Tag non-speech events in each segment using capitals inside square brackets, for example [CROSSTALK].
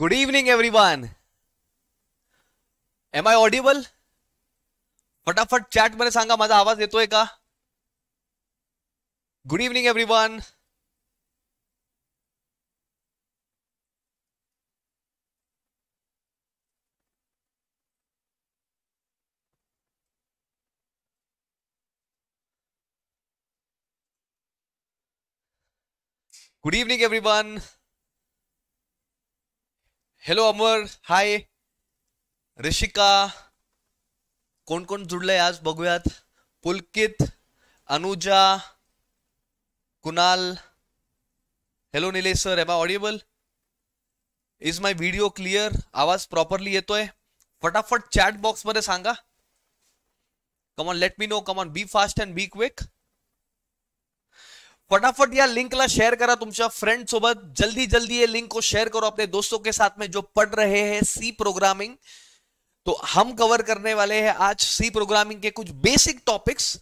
Good evening everyone am I audible फटाफट chat मे सांगा मज़ा आवाज है का good everyone good everyone hello Amar hi Rishika कोण कोण जुडलंय आज बघूयात Pulkit Anuja Kunal hello Nilesh sir am I audible is my video clear आवाज प्रॉपरली है फटाफट चैट बॉक्स बॉक्समध्ये संगा come on let me know come on be fast and be quick फटाफट या ला शेयर करा तुम्हारा फ्रेंड सोबत जल्दी जल्दी ये लिंक को शेयर करो अपने दोस्तों के साथ में जो पढ़ रहे हैं सी प्रोग्रामिंग तो हम कवर करने वाले हैं आज सी प्रोग्रामिंग के कुछ बेसिक टॉपिक्स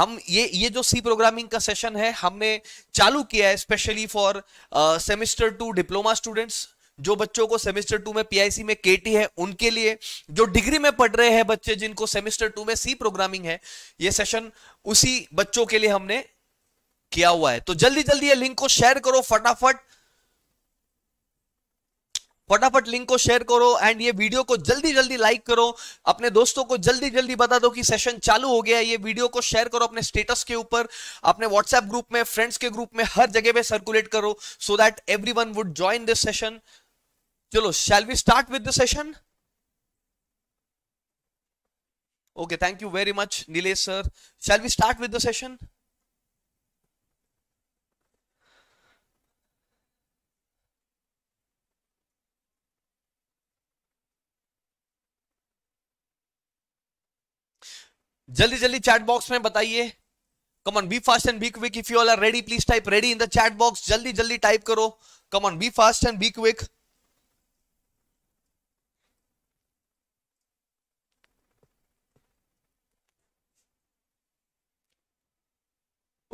हम ये ये जो सी प्रोग्रामिंग का सेशन है हमने चालू किया है specially for semester two diploma students जो बच्चों को सेमिस्टर टू में पीआईसी में केटी है उनके लिए जो डिग्री में पढ़ रहे हैं बच्चे जिनको सेमेस्टर टू में सी प्रोग्रामिंग है ये सेशन उसी बच्चों के लिए हमने किया हुआ है तो जल्दी जल्दी ये लिंक को शेयर करो फटाफट फटाफट लिंक को शेयर करो एंड ये वीडियो को जल्दी जल्दी लाइक करो अपने दोस्तों को जल्दी जल्दी बता दो कि सेशन चालू हो गया है ये वीडियो को शेयर करो अपने स्टेटस के ऊपर अपने व्हाट्सएप ग्रुप में फ्रेंड्स के ग्रुप में हर जगह पे सर्कुलेट करो so that everyone would join this session चलो shall we start with the session okay thank you very much Neele sir shall we start with the session जल्दी जल्दी चैट बॉक्स में बताइए come on be fast and be quick if you all are ready please type ready in the chat box जल्दी जल्दी type करो come on be fast and be quick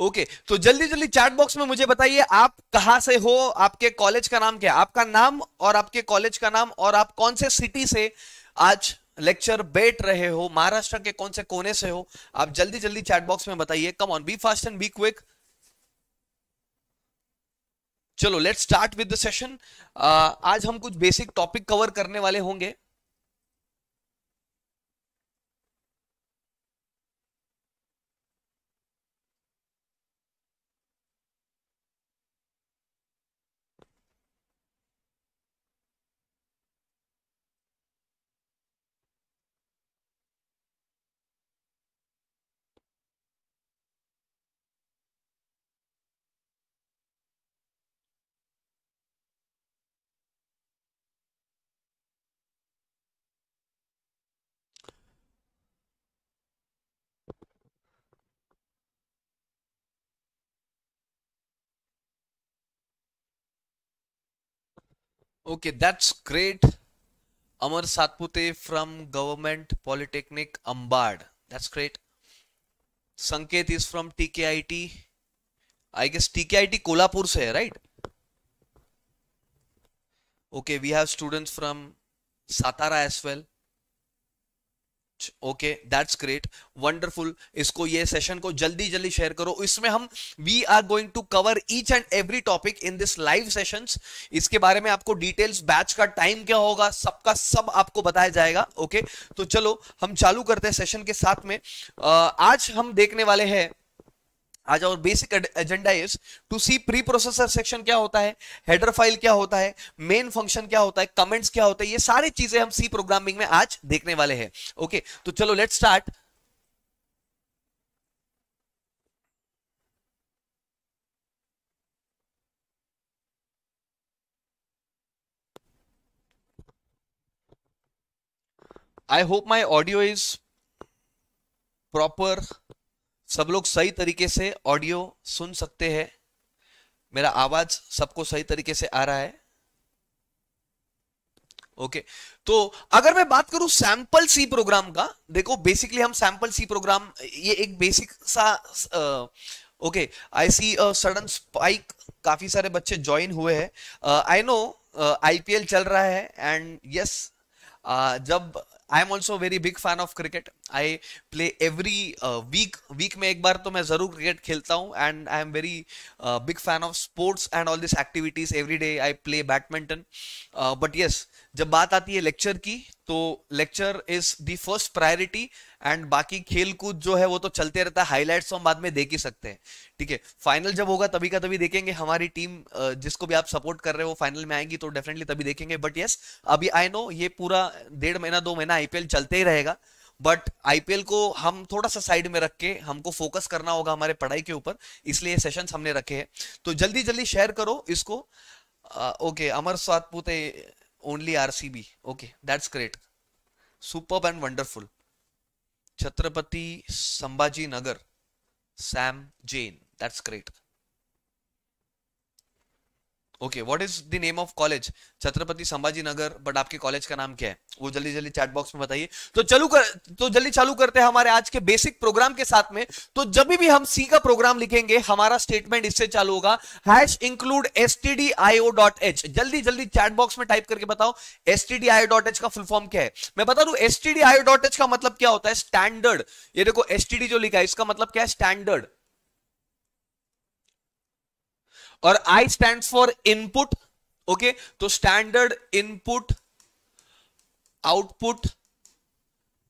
okay okay, तो जल्दी जल्दी चैट बॉक्स में मुझे बताइए आप कहा से हो आपके कॉलेज का नाम क्या आपका नाम और आपके कॉलेज का नाम और आप कौन से सिटी से आज लेक्चर बैठ रहे हो महाराष्ट्र के कौन से कोने से हो आप जल्दी जल्दी चैट बॉक्स में बताइए come on be fast and be quick चलो let's start with the session आज हम कुछ बेसिक टॉपिक कवर करने वाले होंगे okay that's great Amar Satpute from government polytechnic Ambad that's great Sanket is from TK I T I guess टीके आई टी कोल्हापुर से है right okay we have students from Satara as well okay that's great wonderful इसको ये session को जल्दी जल्दी शेयर करो इसमें हम we are going to cover each and every topic in this live session इसके बारे में आपको डिटेल्स बैच का टाइम क्या होगा सबका सब आपको बताया जाएगा ओके okay? तो चलो हम चालू करते हैं सेशन के साथ में आज हम देखने वाले हैं आज और basic agenda is to C preprocessor section क्या होता है हेडर फाइल क्या होता है मेन फंक्शन क्या होता है कमेंट्स क्या होता है ये सारी चीजें हम सी प्रोग्रामिंग में आज देखने वाले हैं ओके okay, तो चलो let start I hope my audio is proper सब लोग सही तरीके से ऑडियो सुन सकते हैं मेरा आवाज सबको सही तरीके से आ रहा है ओके okay. तो अगर मैं बात करूं सैंपल सी प्रोग्राम का देखो बेसिकली हम सैंपल सी प्रोग्राम ये एक बेसिक सा okay I see sudden spike काफी सारे बच्चे ज्वाइन हुए हैं आई नो आईपीएल चल रहा है एंड यस yes, uh, जब I am also very big fan of cricket I play every week week में एक बार तो मैं जरूर क्रिकेट खेलता हूँ and I am very big fan of sports and all this activities every day I play badminton but yes जब बात आती है लेक्चर की तो lecture is the first priority and बाकी खेल कूद जो है वो तो चलते रहता है हाईलाइट्स तो हम बाद में देख ही सकते हैं ठीक है फाइनल जब होगा तभी का तभी देखेंगे हमारी टीम uh, जिसको भी आप सपोर्ट कर रहे हो फाइनल में आएंगी तो डेफिनेटली तभी देखेंगे बट यस अभी आई नो ये पूरा डेढ़ महीना दो महीना आईपीएल चलते ही रहेगा बट आईपीएल को हम थोड़ा सा साइड में रख के हमको फोकस करना होगा हमारे पढ़ाई के ऊपर इसलिए सेशन हमने रखे हैं तो जल्दी जल्दी शेयर करो इसको okay Amar Satput only RCB okay that's great super and wonderful Chhatrapati Sambhaji Nagar सैम जेन that's great okay what is the name of college Chhatrapati Sambhaji Nagar but आपके कॉलेज का नाम क्या है वो जल्दी जल्दी चैट बॉक्स में बताइए तो चलू कर तो जल्दी चालू करते हैं हमारे आज के बेसिक प्रोग्राम के साथ में तो जब भी हम सी का प्रोग्राम लिखेंगे हमारा स्टेटमेंट इससे चालू होगा हैश इंक्लूड एस जल्दी जल्दी चैट बॉक्स में टाइप करके बताओ S T D dot H का फुल फॉर्म क्या है मैं बता दू S T D dot H का मतलब क्या होता है स्टैंडर्ड ये देखो एस टी डी जो लिखा है इसका मतलब क्या है स्टैंडर्ड और I stand for input okay तो standard input output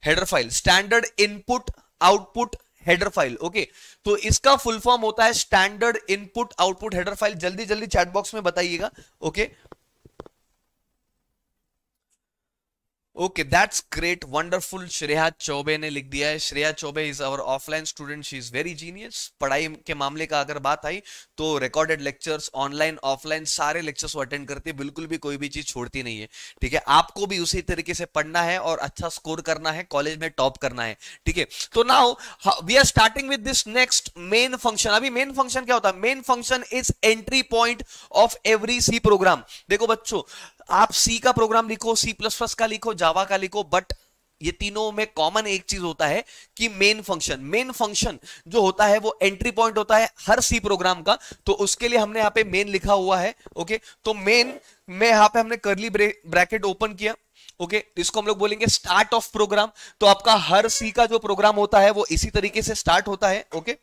header file standard input output header file okay तो इसका फुल फॉर्म होता है standard input output header file जल्दी जल्दी चैट बॉक्स में बताइएगा okay okay? Okay that's great wonderful Shreya Choubey ने लिख दिया है Shreya Choubey is our offline student she is very genius पढ़ाई के मामले का अगर बात आई तो रिकॉर्डेड लेक्चर्स ऑनलाइन ऑफलाइन सारे लेक्चर्स वो अटेंड करती है बिल्कुल भी कोई भी चीज छोड़ती नहीं है ठीक है आपको भी उसी तरीके से पढ़ना है और अच्छा स्कोर करना है कॉलेज में टॉप करना है ठीक है तो now we are starting with this next main function अभी मेन फंक्शन क्या होता है main function is entry point of every C program देखो बच्चों आप सी का प्रोग्राम लिखो सी प्लस प्लस का लिखो जावा का लिखो बट ये तीनों में कॉमन एक चीज होता है कि मेन फंक्शन मेन फंक्शन जो होता है वो एंट्री पॉइंट होता है हर सी प्रोग्राम का तो उसके लिए हमने यहाँ पे मेन लिखा हुआ है ओके तो मेन में यहाँ पे हमने करली ब्रैकेट ओपन किया ओके okay, इसको हम लोग बोलेंगे स्टार्ट ऑफ प्रोग्राम तो आपका हर सी का जो प्रोग्राम होता है वो इसी तरीके से स्टार्ट होता है ओके okay?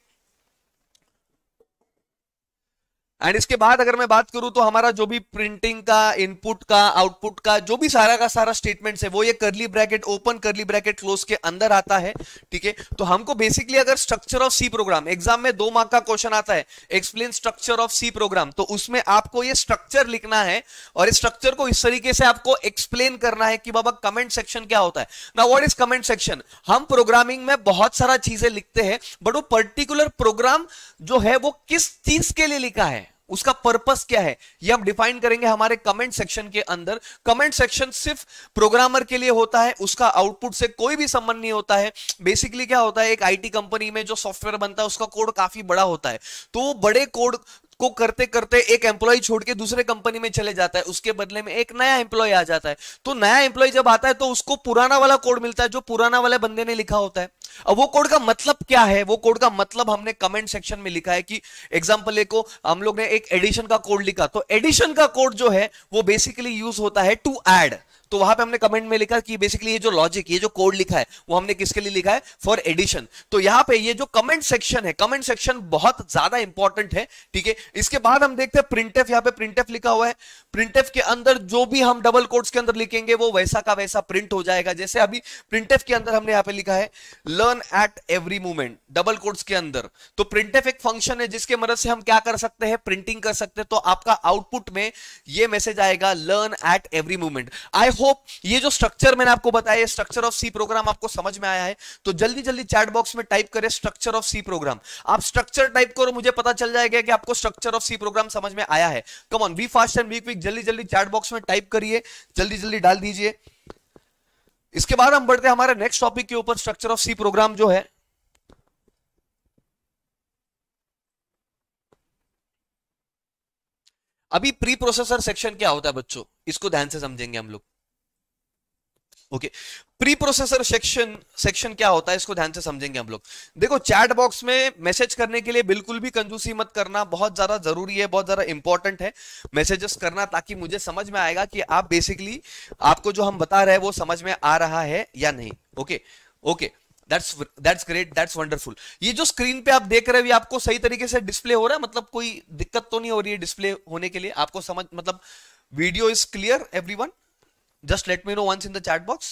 एंड इसके बाद अगर मैं बात करूं तो हमारा जो भी प्रिंटिंग का इनपुट का आउटपुट का जो भी सारा का सारा स्टेटमेंट है वो ये curly bracket open curly bracket close के अंदर आता है ठीक है तो हमको बेसिकली अगर structure of C program exam में दो मार्क का क्वेश्चन आता है explain structure of C program तो उसमें आपको ये स्ट्रक्चर लिखना है और इस स्ट्रक्चर को इस तरीके से आपको एक्सप्लेन करना है कि बाबा कमेंट सेक्शन क्या होता है ना वॉट इज कमेंट सेक्शन हम प्रोग्रामिंग में बहुत सारा चीजें लिखते हैं बट वो पर्टिकुलर प्रोग्राम जो है वो किस चीज के लिए लिखा है उसका पर्पस क्या है ये हम डिफाइन करेंगे हमारे कमेंट सेक्शन के अंदर कमेंट सेक्शन सिर्फ प्रोग्रामर के लिए होता है उसका आउटपुट से कोई भी संबंध नहीं होता है बेसिकली क्या होता है एक आईटी कंपनी में जो सॉफ्टवेयर बनता है उसका कोड काफी बड़ा होता है तो वो बड़े कोड को करते करते एक एम्प्लॉय छोड़ के दूसरे कंपनी में चले जाता है उसके बदले में एक नया एम्प्लॉय आ जाता है तो नया एम्प्लॉय जब आता है तो उसको पुराना वाला कोड मिलता है जो पुराना वाले बंदे ने लिखा होता है अब वो कोड का मतलब क्या है वो कोड का मतलब हमने कमेंट सेक्शन में लिखा है कि एग्जाम्पल को हम लोग ने एक एडिशन का कोड लिखा तो एडिशन का कोड जो है वो बेसिकली यूज होता है टू एड तो वहां पे हमने कमेंट में लिखा कि बेसिकली ये जो लॉजिक ये जो कोड लिखा है वो हमने किसके लिए लिखा है फॉर एडिशन तो यहाँ पे ये जो कमेंट सेक्शन है कमेंट सेक्शन बहुत ज्यादा इंपॉर्टेंट है ठीक है इसके बाद हम देखते हैं प्रिंट यहाँ पे प्रिंट लिखा हुआ है प्रिंटेफ के अंदर जो भी हम डबल कोड्स के अंदर लिखेंगे वो वैसा का वैसा प्रिंट हो जाएगा जैसे अभी प्रिंटेफ के अंदर हमने यहाँ पे लिखा है learn at every movement double quotes के अंदर तो प्रिंटेफ एक फंक्शन है जिसके मदद से हम क्या कर सकते हैं प्रिंटिंग कर सकते हैं तो आपका आउटपुट में ये मैसेज आएगा learn at every movement I hope ये जो स्ट्रक्चर मैंने आपको बताया स्ट्रक्चर ऑफ सी प्रोग्राम आपको समझ में आया है तो जल्दी जल्दी चैट बॉक्स में टाइप करें स्ट्रक्चर ऑफ सी प्रोग्राम आप स्ट्रक्चर टाइप करो मुझे पता चल जाएगा कि आपको स्ट्रक्चर ऑफ सी प्रोग्राम समझ में आया है come on we fast and we we topic जल्दी जल्दी चैट बॉक्स में टाइप करिए जल्दी जल्दी डाल दीजिए इसके बाद हम बढ़ते हैं हमारे नेक्स्ट टॉपिक के ऊपर स्ट्रक्चर ऑफ सी प्रोग्राम जो है अभी प्री प्रोसेसर सेक्शन क्या होता है बच्चों इसको ध्यान से समझेंगे हम लोग okay preprocessor section section क्या होता है इसको ध्यान से समझेंगे हम लोग देखो चैट बॉक्स में मैसेज करने के लिए बिल्कुल भी कंजूसी मत करना बहुत ज्यादा जरूरी है बहुत ज्यादा इंपॉर्टेंट है मैसेजेस करना ताकि मुझे समझ में आएगा कि आप बेसिकली आपको जो हम बता रहे हैं वो समझ में आ रहा है या नहीं okay okay that's that's great that's wonderful ये जो स्क्रीन पे आप देख रहे हो ये आपको सही तरीके से डिस्प्ले हो रहा है मतलब कोई दिक्कत तो नहीं हो रही है डिस्प्ले होने के लिए आपको समझ मतलब video is clear one just let me know once in the chat box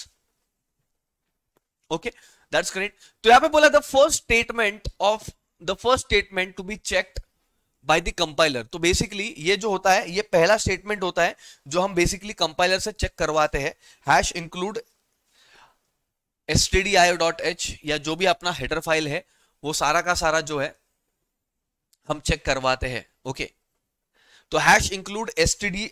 okay that's correct तो यहां पे बोला the first statement of the first statement to be checked by the compiler तो बेसिकली ये जो होता है ये पहला स्टेटमेंट होता है जो हम बेसिकली कंपाइलर से चेक करवाते हैं हैश इंक्लूड stdio.h या जो भी अपना हेडर फाइल है वो सारा का सारा जो है हम चेक करवाते हैं ओके okay. तो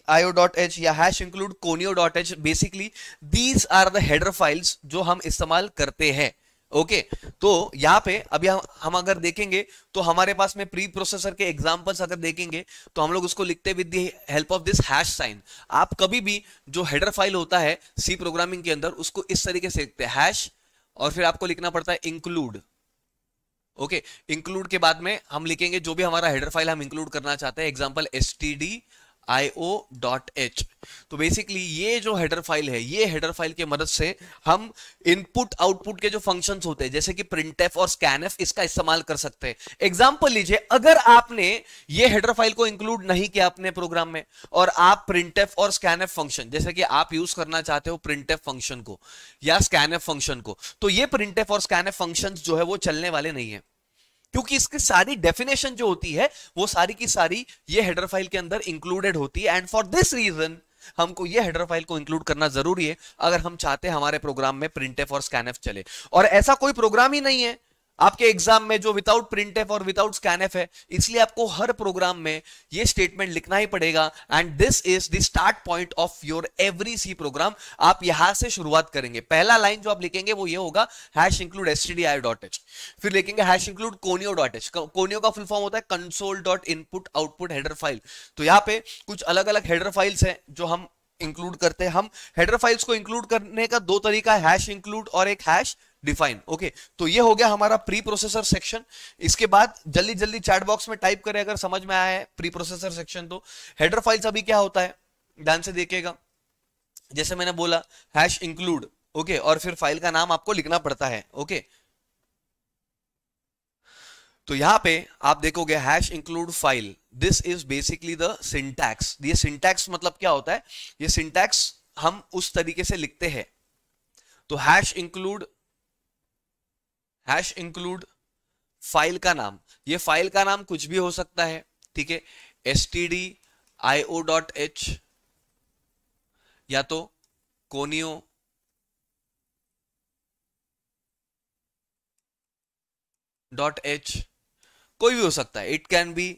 आईओ डॉट एच या conio dot H basically these are the header files जो हम इस्तेमाल करते हैं ओके okay, तो यहाँ पे अभी हम हम अगर देखेंगे तो हमारे पास में प्री प्रोसेसर के एग्जाम्पल्स अगर देखेंगे तो हम लोग उसको लिखते with help of this hash sign आप कभी भी जो हेडर फाइल होता है सी प्रोग्रामिंग के अंदर उसको इस तरीके से लिखते हैं हैश और फिर आपको लिखना पड़ता है इंक्लूड ओके इंक्लूड के बाद में हम लिखेंगे जो भी हमारा हेडर फाइल हम इंक्लूड करना चाहते हैं example S T D H तो बेसिकली ये जो हेडर फाइल है ये हेडर फाइल की मदद से हम इनपुट आउटपुट के जो फंक्शन होते हैं जैसे कि प्रिंट एफ और स्कैन एफ इसका इस्तेमाल कर सकते हैं एग्जाम्पल लीजिए अगर आपने ये हेडर फाइल को इंक्लूड नहीं किया अपने प्रोग्राम में और आप एफ और स्कैन एफ फंक्शन जैसे कि आप यूज करना चाहते हो एफ फंक्शन को या एफ फंक्शन को तो ये एफ और स्कैन एफ फंक्शन जो है वो चलने वाले नहीं है क्योंकि इसकी सारी डेफिनेशन जो होती है वो सारी की सारी ये हेडर फाइल के अंदर इंक्लूडेड होती है एंड फॉर दिस रीजन हमको ये हेडर फाइल को इंक्लूड करना जरूरी है अगर हम चाहते हैं हमारे प्रोग्राम में प्रिंट और स्कैनएफ चले और ऐसा कोई प्रोग्राम ही नहीं है आपके एग्जाम में जो विदाउट प्रिंट एफ और विदाउट स्कैन एफ है इसलिए आपको हर प्रोग्राम में ये स्टेटमेंट लिखना ही पड़ेगा and this is the start point of your every C program आप यहां से शुरुआत करेंगे पहला लाइन जो आप लिखेंगे वो ये होगा hash include S dot H फिर लिखेंगे hash include conio dot H conio का फुल फॉर्म होता है console dot input output header file तो यहाँ पे कुछ अलग अलग हेडर फाइल्स हैं जो हम इंक्लूड करते हैं हम हेडर फाइल्स को इंक्लूड करने का दो तरीका हैश इंक्लूड और एक हैश डिफाइन ओके तो ये हो गया हमारा प्री प्रोसेसर सेक्शन इसके बाद जल्दी जल्दी चैट बॉक्स में टाइप करें अगर समझ में आया है प्री प्रोसेसर सेक्शन तो हेडर फाइल्स अभी क्या होता है ध्यान से देखिएगा जैसे मैंने बोला हैश इंक्लूड ओके और फिर फाइल का नाम आपको लिखना पड़ता है ओके तो यहां पे आप देखोगे hash include file this is basically the syntax ये सिंटैक्स मतलब क्या होता है ये सिंटैक्स हम उस तरीके से लिखते हैं तो hash include hash include file का नाम ये फाइल का नाम कुछ भी हो सकता है ठीक है S T D I O dot H या तो कोनियो डॉट एच कोई भी हो सकता है it can be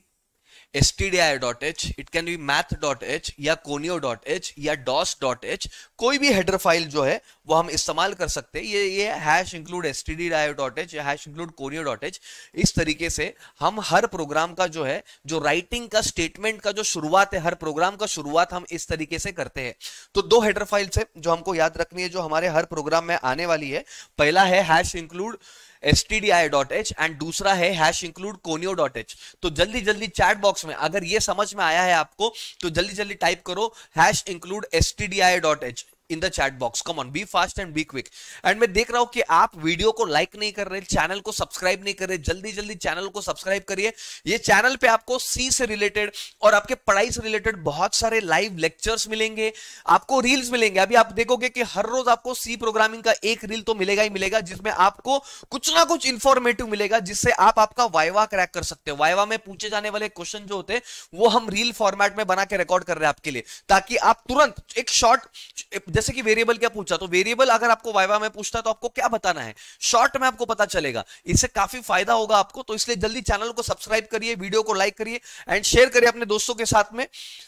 stdio.h it can be math.h या conio.h या dos.h कोई भी हेडर फाइल जो है वो हम इस्तेमाल कर सकते हैं ये ये हैश इंक्लूड stdio.h या हैश इंक्लूड conio.h इस तरीके से हम हर प्रोग्राम का जो है जो राइटिंग का स्टेटमेंट का जो शुरुआत है हर प्रोग्राम का शुरुआत हम इस तरीके से करते हैं तो दो हेडर फाइल्स है जो हमको याद रखनी है जो हमारे हर प्रोग्राम में आने वाली है पहला है हैश इंक्लूड एस एंड दूसरा है hash include conio dot H तो जल्दी जल्दी चैट बॉक्स में अगर ये समझ में आया है आपको तो जल्दी जल्दी टाइप करो hash include S T D I dot H in the chat box come on be fast and be quick and मैं देख रहा हूं कि आप वीडियो को लाइक नहीं कर रहे चैनल को सब्सक्राइब नहीं कर रहे जल्दी जल्दी चैनल को सब्सक्राइब करिए ये चैनल पे आपको सी से रिलेटेड और आपके पढ़ाई से रिलेटेड बहुत सारे लाइव लेक्चर्स मिलेंगे आपको रील्स मिलेंगे अभी आप देखोगे कि हर रोज आपको सी प्रोग्रामिंग का एक रील तो मिलेगा ही मिलेगा जिसमें आपको कुछ ना कुछ इंफॉर्मेटिव मिलेगा जिससे आप आपका वाइवा क्रैक कर सकते हो वाइवा में पूछे जाने वाले क्वेश्चन जो होते हैं वो हम रील फॉर्मेट में बना के रिकॉर्ड कर रहे हैं आपके लिए ताकि आप तुरंत एक शॉर्ट जैसे कि वेरिएबल क्या पूछा तो वेरिएबल अगर आपको वाइवा में पूछता है तो आपको क्या बताना है शॉर्ट में आपको पता चलेगा इससे काफी फायदा होगा आपको तो इसलिए जल्दी चैनल को सब्सक्राइब करिए वीडियो को लाइक करिए एंड शेयर करिए अपने दोस्तों के साथ में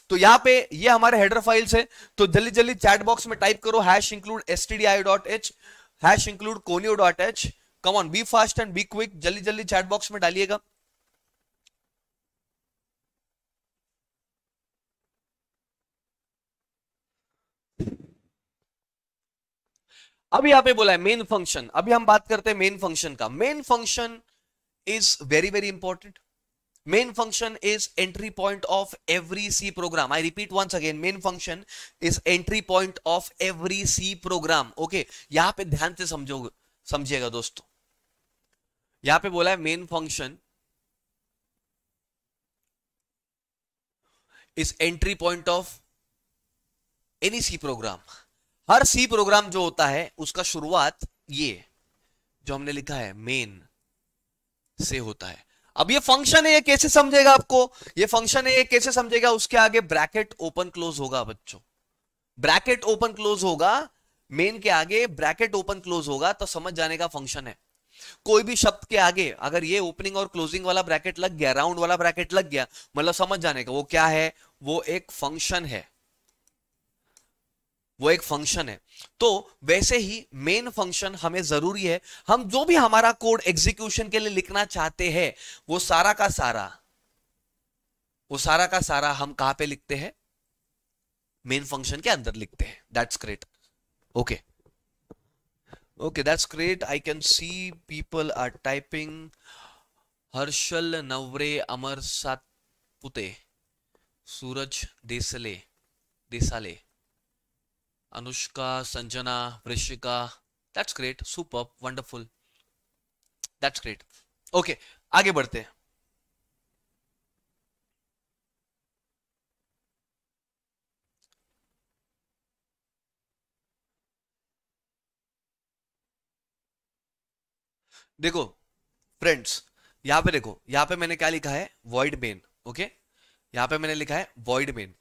तो यहाँ पे ये हमारे हेडर फाइल्स है तो जल्दी जल्दी चैट बॉक्स में टाइप करो hash include S T D I dot H hash include conio dot H come on be fast and be quick जल्दी जल्दी चैट बॉक्स में डालिएगा अभी यहां पे बोला है मेन फंक्शन अभी हम बात करते हैं मेन फंक्शन का main function is very very important main function is entry point of every C program I repeat once again main function is entry point of every C program okay यहां पे ध्यान से समझो समझिएगा दोस्तों यहां पे बोला है main function is entry point of any C program हर सी प्रोग्राम जो होता है उसका शुरुआत ये जो हमने लिखा है मेन से होता है अब ये फंक्शन है ये कैसे समझेगा आपको ये फंक्शन है ये कैसे समझेगा उसके आगे ब्रैकेट ओपन क्लोज होगा बच्चों ब्रैकेट ओपन क्लोज होगा मेन के आगे ब्रैकेट ओपन क्लोज होगा तो समझ जाने का फंक्शन है कोई भी शब्द के आगे अगर ये ओपनिंग और क्लोजिंग वाला ब्रैकेट लग गया राउंड वाला ब्रैकेट लग गया मतलब समझ जाने का वो क्या है वो एक फंक्शन है वो एक फंक्शन है तो वैसे ही मेन फंक्शन हमें जरूरी है हम जो भी हमारा कोड एग्जीक्यूशन के लिए लिखना चाहते हैं वो सारा का सारा वो सारा का सारा हम कहां पे लिखते हैं मेन फंक्शन के अंदर लिखते हैं that's great okay okay that's great I can see people are typing Harshal Navare Amar Satpute Suraj देसले देसाले Anushka, Sanjana, Vrishika. That's great. Superb. Wonderful. That's great. Okay. आगे बढ़ते हैं देखो फ्रेंड्स यहां पे देखो यहां पे मैंने क्या लिखा है वॉइड मेन ओके यहां पे मैंने लिखा है वॉइड मेन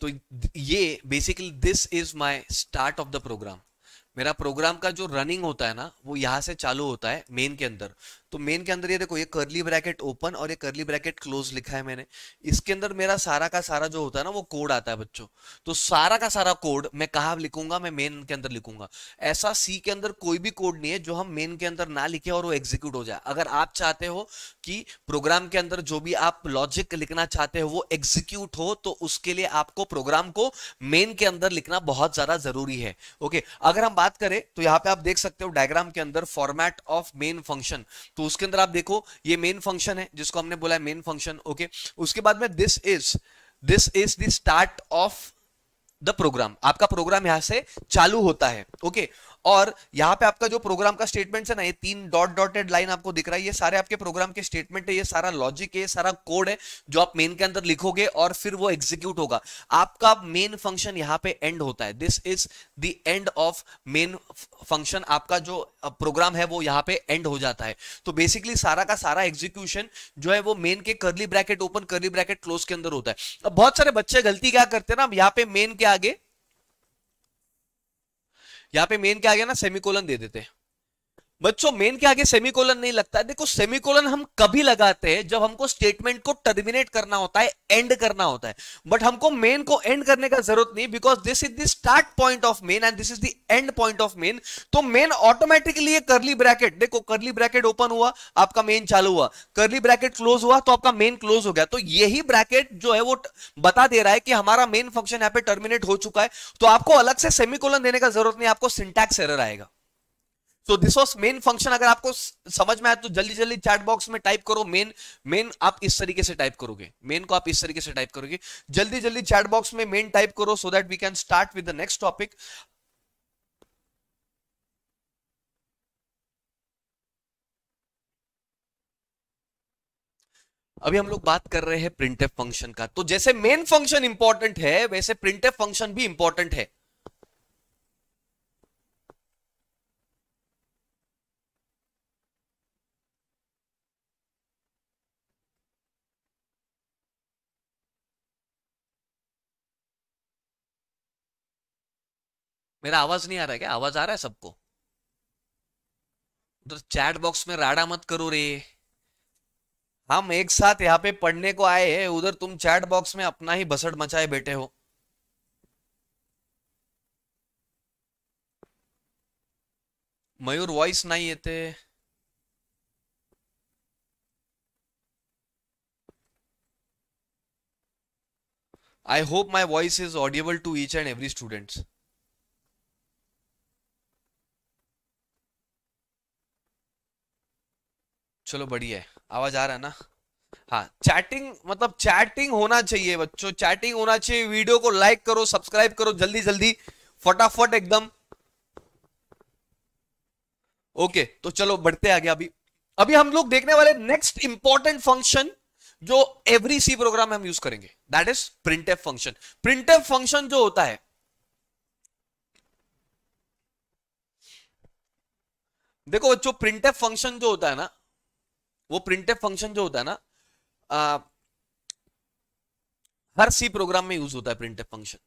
तो ये basically this is my start of the program मेरा प्रोग्राम का जो रनिंग होता है ना वो यहाँ से चालू होता है मेन के अंदर तो मेन के अंदर ये देखो ये करली ब्रैकेट ओपन और ये करली ब्रैकेट क्लोज लिखा है मैंने इसके अंदर मेरा सारा का सारा जो होता है ना वो कोड आता है बच्चों तो सारा का सारा कोड मैं कहा लिखूंगा मैं मेन के अंदर लिखूंगा ऐसा सी के अंदर कोई भी कोड नहीं है जो हम मेन के अंदर ना लिखे और वो एग्जीक्यूट हो जाए अगर आप चाहते हो कि प्रोग्राम के अंदर जो भी आप लॉजिक लिखना चाहते हो वो एग्जीक्यूट हो तो उसके लिए आपको प्रोग्राम को मेन के अंदर लिखना बहुत ज्यादा जरूरी है ओके अगर हम बात बात करें तो यहाँ पे आप देख सकते हो डायग्राम के अंदर फॉर्मेट ऑफ मेन फंक्शन तो उसके अंदर आप देखो ये मेन फंक्शन है जिसको हमने बोला है मेन फंक्शन ओके उसके बाद में this is this is the start of the program आपका प्रोग्राम यहां से चालू होता है ओके और यहाँ पे आपका जो प्रोग्राम का स्टेटमेंट है ना ये तीन डॉट डॉटेड लाइन आपको दिख रहा है ये सारे आपके प्रोग्राम के स्टेटमेंट है ये सारा लॉजिक है ये सारा कोड है जो आप मेन के अंदर लिखोगे और फिर वो एग्जीक्यूट होगा आपका मेन फंक्शन यहाँ पे एंड होता है this is the end of main function आपका जो प्रोग्राम है वो यहाँ पे एंड हो जाता है तो बेसिकली सारा का सारा एग्जीक्यूशन जो है वो मेन के curly bracket open curly bracket close के अंदर होता है अब बहुत सारे बच्चे गलती क्या करते हैं ना यहाँ पे मेन के आगे यहाँ पे मेन क्या आ गया ना सेमिकोलन दे देते हैं बच्चों मेन के आगे सेमीकोलन नहीं लगता है देखो सेमीकोलन हम कभी लगाते हैं जब हमको स्टेटमेंट को टर्मिनेट करना होता है एंड करना होता है बट हमको मेन को एंड करने का जरूरत नहीं because this is the start point of main and this is the end point of main तो मेन ऑटोमेटिकली करली ब्रैकेट देखो करली ब्रैकेट ओपन हुआ आपका मेन चालू हुआ करली ब्रैकेट क्लोज हुआ तो आपका मेन क्लोज हो गया तो यही ब्रैकेट जो है वो बता दे रहा है कि हमारा मेन फंक्शन यहाँ पे टर्मिनेट हो चुका है तो आपको अलग से सेमीकोलन देने का जरूरत नहीं आपको सिंटैक्स एरर आएगा so this was main function अगर आपको समझ में आए तो जल्दी जल्दी चैट बॉक्स में टाइप करो मेन मेन आप इस तरीके से टाइप करोगे मेन को आप इस तरीके से टाइप करोगे जल्दी जल्दी चैट बॉक्स में मेन टाइप करो so that we can start with the next topic अभी हम लोग बात कर रहे हैं प्रिंटेप फंक्शन का तो जैसे मेन फंक्शन इंपॉर्टेंट है वैसे प्रिंटेप फंक्शन भी इंपॉर्टेंट है मेरा आवाज नहीं आ रहा है क्या आवाज आ रहा है सबको उधर चैट बॉक्स में राडा मत करो रे हम एक साथ यहाँ पे पढ़ने को आए हैं उधर तुम चैट बॉक्स में अपना ही भसड़ मचाए बैठे हो मयूर वॉइस नहीं थे I hope my voice is audible to each and every students चलो बढ़िया है आवाज आ रहा है ना हाँ चैटिंग मतलब चैटिंग होना चाहिए बच्चों चैटिंग होना चाहिए वीडियो को लाइक करो सब्सक्राइब करो जल्दी जल्दी फटाफट एकदम ओके तो चलो बढ़ते आगे अभी अभी हम लोग देखने वाले नेक्स्ट इंपॉर्टेंट फंक्शन जो एवरी सी प्रोग्राम में हम यूज करेंगे that is print function print function जो होता है देखो बच्चों प्रिंट फंक्शन जो होता है ना वो प्रिंट फंक्शन जो होता है ना आ, हर सी प्रोग्राम में यूज होता है प्रिंट फंक्शन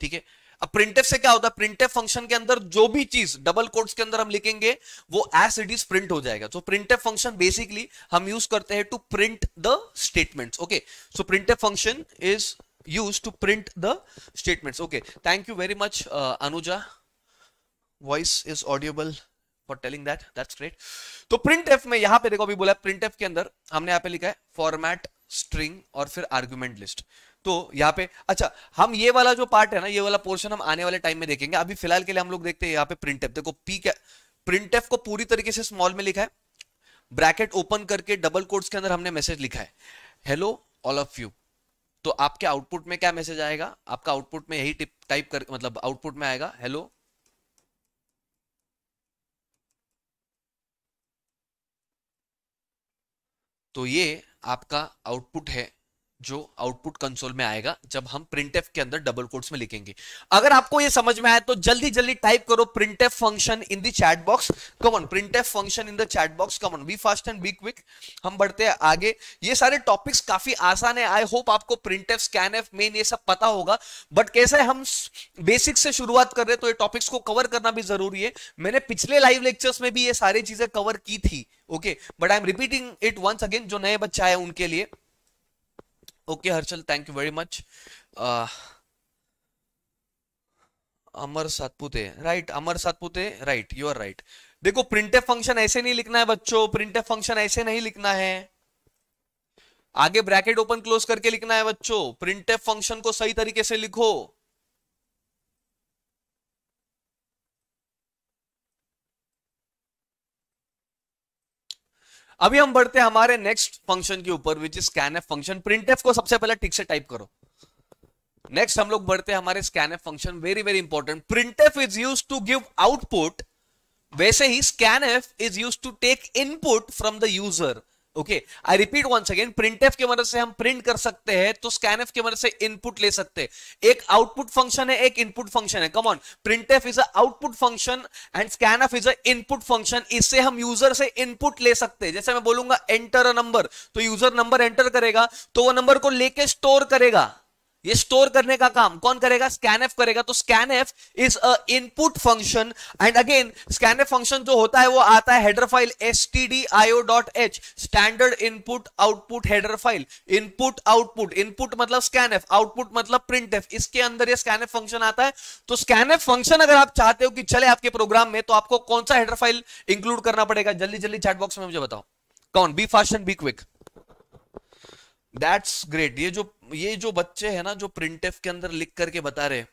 ठीक है अब प्रिंट से क्या होता है प्रिंट फंक्शन के अंदर जो भी चीज डबल कोड्स के अंदर हम लिखेंगे वो एस इट इज प्रिंट हो जाएगा तो प्रिंट फंक्शन बेसिकली हम यूज करते हैं to print the statement okay so print function is use to print the statement okay thank you very much Anuja voice is audible for telling that that's great तो print f में यहां पे देखो अभी बोला प्रिंट एफ के अंदर हमने यहां पे लिखा है फॉर्मेट स्ट्रिंग और फिर आर्ग्यूमेंट लिस्ट तो यहाँ पे अच्छा हम ये वाला जो पार्ट है ना ये वाला पोर्शन हम आने वाले टाइम में देखेंगे अभी फिलहाल के लिए हम लोग देखते हैं यहाँ पे प्रिंट एफ देखो पी क्या प्रिंट एफ को पूरी तरीके से स्मॉल में लिखा है ब्रैकेट ओपन करके डबल कोट्स के अंदर हमने मैसेज लिखा है हेलो ऑल ऑफ यू तो आपके आउटपुट में क्या मैसेज आएगा आपका आउटपुट में यही टाइप कर मतलब आउटपुट में आएगा हेलो तो ये आपका आउटपुट है जो आउटपुट कंसोल में आएगा जब हम प्रिंट के अंदर डबल कोट्स में लिखेंगे अगर आपको ये समझ में आए तो जल्दी जल्दी टाइप करो print function in the chat box come on print function in the chat box come on be fast and be quick हम बढ़ते हैं आगे ये सारे टॉपिक्स काफी आसान है आई होप आपको प्रिंट स्कैन एफ मेन ये सब पता होगा बट कैसे हम बेसिक से शुरुआत कर रहे तो ये टॉपिक्स को कवर करना भी जरूरी है मैंने पिछले लाइव लेक्चर्स में भी ये सारी चीजें कवर की थी okay but I am repeating it once again जो नए बच्चा है उनके लिए okay Harshal thank you very much Amar Satpute right Amar Satpute right you are right देखो प्रिंटेड फंक्शन ऐसे नहीं लिखना है बच्चों प्रिंटेफ फंक्शन ऐसे नहीं लिखना है आगे ब्रैकेट ओपन क्लोज करके लिखना है बच्चों प्रिंटेड फंक्शन को सही तरीके से लिखो अभी हम बढ़ते हैं हमारे नेक्स्ट फंक्शन के ऊपर which is scan f function print को सबसे पहले टिक से टाइप करो नेक्स्ट हम लोग बढ़ते हैं हमारे scan f function very very important print f is use to give output वैसे ही scan f is use to take input from the user okay I repeat once again f के मदद से हम प्रिंट कर सकते हैं तो एफ के मदद से इनपुट ले सकते हैं एक आउटपुट फंक्शन है एक इनपुट फंक्शन है come on f is a output function and scan f is a input function इससे हम यूजर से इनपुट ले सकते हैं जैसे मैं बोलूंगा एंटर अ नंबर तो यूजर नंबर एंटर करेगा तो वो नंबर को लेके स्टोर करेगा ये स्टोर करने का काम कौन करेगा स्कैन एफ करेगा तो scan f is a input function and again scan f function जो होता है वो आता है header file S T D IO dot H standard input output header file input output input मतलब एफ आउटपुट मतलब प्रिंट एफ इसके अंदर ये एफ फंक्शन आता है तो स्कैन एफ फंक्शन अगर आप चाहते हो कि चले आपके प्रोग्राम में तो आपको कौन सा हेडर फाइल इंक्लूड करना पड़ेगा जल्दी जल्दी चैटबॉक्स में मुझे बताओ कौन be fast and be quick that's great ये जो ये जो बच्चे है ना जो प्रिंट के अंदर लिख करके बता रहे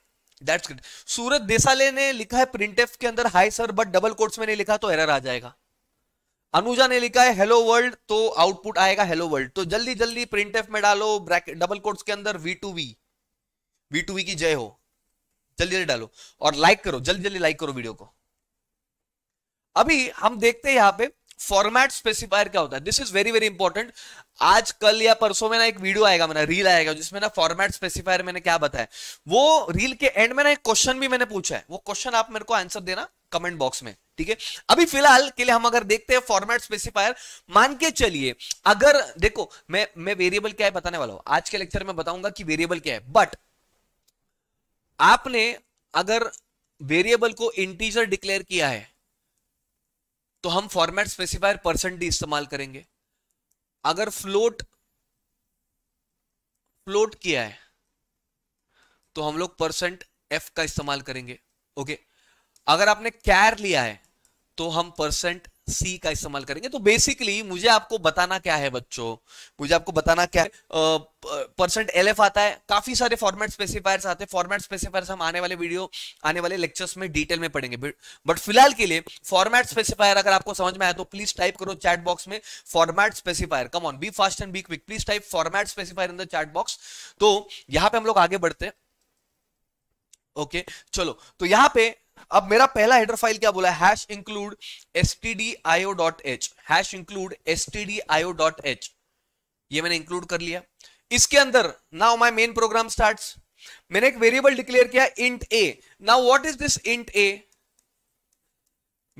दैट्स गुड सूरत देसाले ने लिखा है प्रिंट के अंदर hi sir but double quotes में नहीं लिखा तो एरर आ जाएगा अनुजा ने लिखा है हेलो वर्ल्ड तो आउटपुट आएगा हेलो वर्ल्ड तो जल्दी जल्दी प्रिंट में डालो ब्रैकेट डबल कोर्ट्स के अंदर V two V V two V की जय हो जल्दी जल्दी डालो और लाइक करो जल्दी जल्दी लाइक करो वीडियो को अभी हम देखते हैं यहां पे फॉर्मेट स्पेसिफायर क्या होता है this is very very important आज कल या परसों में ना एक वीडियो आएगा मेरा रील आएगा जिसमें ना फॉर्मेट स्पेसिफायर मैंने क्या बताया वो रील के एंड में ना एक क्वेश्चन भी मैंने पूछा है वो क्वेश्चन आप मेरे को आंसर देना कमेंट बॉक्स में ठीक है अभी फिलहाल के लिए हम अगर देखते हैं फॉर्मेट स्पेसिफायर मान के चलिए अगर देखो मैं मैं वेरिएबल क्या है बताने वाला हूं आज के लेक्चर में बताऊंगा कि वेरिएबल क्या है बट आपने अगर वेरिएबल को इंटीजर डिक्लेयर किया है तो हम फॉर्मेट स्पेसिफायर परसेंट डी इस्तेमाल करेंगे अगर फ्लोट फ्लोट किया है तो हम लोग परसेंट एफ का इस्तेमाल करेंगे ओके अगर आपने कैर लिया है तो हम परसेंट सी का इस्तेमाल करेंगे तो बेसिकली मुझे आपको बताना क्या है बच्चों मुझे आपको बताना क्या है परसेंट एल एफ आता है काफी सारे फॉर्मेट स्पेसिफायर्स आते हैं फॉर्मेट स्पेसिफायर्स हम आने वाले वीडियो आने वाले लेक्चर्स में डिटेल में पढ़ेंगे बट फिलहाल के लिए फॉर्मेट स्पेसिफायर अगर आपको समझ में आया तो प्लीज टाइप करो चैट बॉक्स में format specifier come on be fast and be quick please type format specifier in the chat box तो यहां पे हम लोग आगे बढ़ते हैं ओके okay, चलो तो यहां पे अब मेरा पहला हेडर फाइल क्या बोला hash include S T D IO dot H hash include S T D IO dot H ये मैंने इंक्लूड कर लिया इसके अंदर now my main program starts मैंने एक वेरिएबल डिक्लेयर किया int a now what is this int a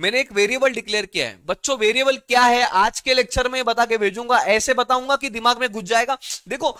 मैंने एक वेरिएबल डिक्लेयर किया है बच्चों वेरिएबल क्या है आज के लेक्चर में बता के भेजूंगा ऐसे बताऊंगा कि दिमाग में घुस जाएगा देखो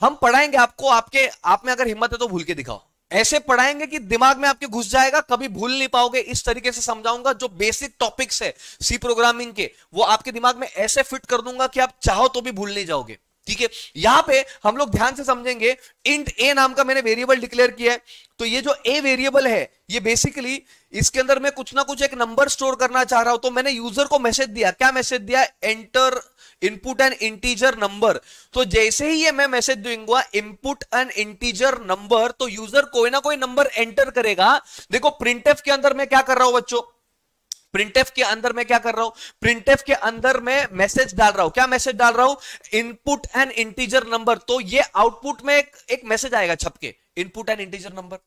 हम पढ़ाएंगे आपको आपके आप में अगर हिम्मत है तो भूल के दिखाओ ऐसे पढ़ाएंगे कि दिमाग में आपके घुस जाएगा कभी भूल नहीं पाओगे इस तरीके से समझाऊंगा जो बेसिक टॉपिक्स है सी प्रोग्रामिंग के वो आपके दिमाग में ऐसे फिट कर दूंगा कि आप चाहो तो भी भूल नहीं जाओगे ठीक है यहां पे हम लोग ध्यान से समझेंगे इंट ए नाम का मैंने वेरिएबल डिक्लेयर किया है तो ये जो ए वेरिएबल है ये बेसिकली इसके अंदर मैं कुछ ना कुछ एक नंबर स्टोर करना चाह रहा हूं तो मैंने यूजर को मैसेज दिया क्या मैसेज दिया enter input and integer number तो जैसे ही ये मैं मैसेज दूंगा इनपुट एंड इंटीजर नंबर तो यूजर कोई ना कोई नंबर एंटर करेगा देखो प्रिंटेफ के अंदर मैं क्या कर रहा हूं बच्चों प्रिंटफ के अंदर मैं क्या कर रहा हूं प्रिंटफ के अंदर मैं मैसेज डाल रहा हूं क्या मैसेज डाल रहा हूं इनपुट एंड इंटीजर नंबर तो ये आउटपुट में एक मैसेज आएगा छपके इनपुट एंड इंटीजर नंबर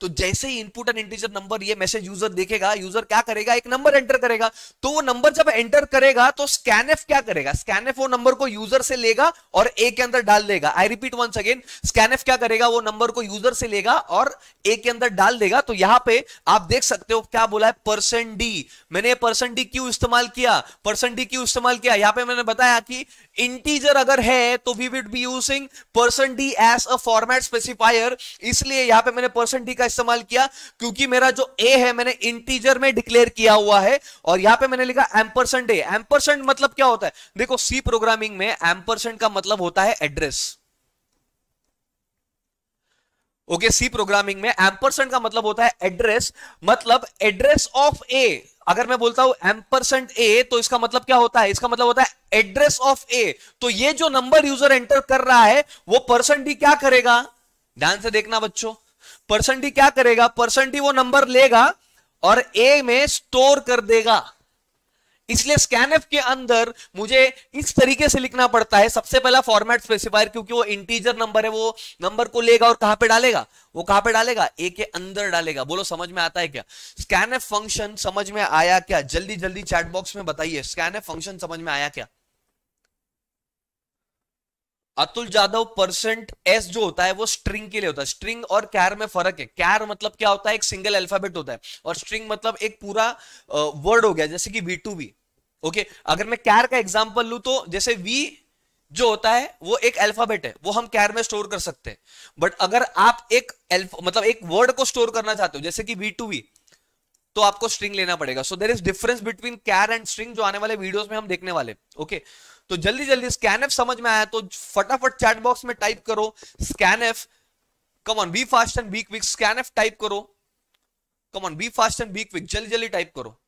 तो जैसे ही इनपुट एंड इंटीजर नंबर ये मैसेज यूजर देखेगा यूजर क्या करेगा एक नंबर एंटर करेगा तो वो नंबर जब एंटर करेगा तो स्कैनएफ क्या करेगा स्कैनएफ वो नंबर को यूजर से लेगा और ए के अंदर डाल देगा I repeat once again scanf क्या करेगा वो नंबर को यूजर से लेगा और ए के अंदर डाल देगा तो यहां पे आप देख सकते हो क्या बोला है पर्सन डी मैंने पर्सन डी क्यों इस्तेमाल किया पर्सन डी क्यों इस्तेमाल किया यहां पे मैंने बताया कि इंटीजर अगर है तो we would be using percent d as a format specifier इसलिए यहां पे मैंने पर्सन डी का इस्तेमाल किया क्योंकि मेरा जो ए है मैंने इंटीजर में डिक्लेयर किया हुआ है और यहां पे मैंने लिखा एम्परसेंट ए एम्परसेंट मतलब क्या होता है देखो सी प्रोग्रामिंग में एम्परसेंट का मतलब होता है एड्रेस ओके सी प्रोग्रामिंग में एम्परसेंट का मतलब होता है एड्रेस मतलब एड्रेस ऑफ ए अगर मैं बोलता हूं एम्परसेंट ए तो इसका मतलब क्या होता है इसका मतलब होता है एड्रेस ऑफ ए तो ये जो नंबर यूजर एंटर कर रहा है वो पर्सन डी क्या करेगा ध्यान से देखना बच्चों पर्सन डी क्या करेगा पर्सन डी वो नंबर लेगा और ए में स्टोर कर देगा इसलिए स्कैनएफ के अंदर मुझे इस तरीके से लिखना पड़ता है सबसे पहला फॉर्मेट स्पेसिफायर क्योंकि वो इंटीजर नंबर है वो नंबर को लेगा और कहां पे डालेगा वो कहां पे डालेगा ए के अंदर डालेगा बोलो समझ में आता है क्या स्कैनएफ फंक्शन समझ में आया क्या जल्दी जल्दी चैटबॉक्स में बताइए स्कैनएफ फंक्शन समझ में आया क्या अतुल जादव परसेंट एस जो होता है वो स्ट्रिंग के लिए होता है स्ट्रिंग और कैर में फर्क है कैर मतलब क्या होता है एक सिंगल अल्फाबेट होता है और स्ट्रिंग मतलब एक पूरा वर्ड हो गया जैसे कि वी टू वी ओके अगर मैं कैर का एग्जाम्पल लू तो जैसे वी जो होता है वो एक अल्फाबेट है वो हम कैर में स्टोर कर सकते हैं बट अगर आप एक मतलब एक वर्ड को स्टोर करना चाहते हो जैसे कि वी टू वी तो आपको स्ट्रिंग लेना पड़ेगा so there is difference between char and string जो आने वाले वीडियोस में हम देखने वाले ओके okay? तो जल्दी जल्दी स्कैन एफ समझ में आया तो फटाफट चैट बॉक्स में टाइप करो scan f come on be fast and be quick scan f type करो come on be fast and be quick जल्दी जल्दी टाइप करो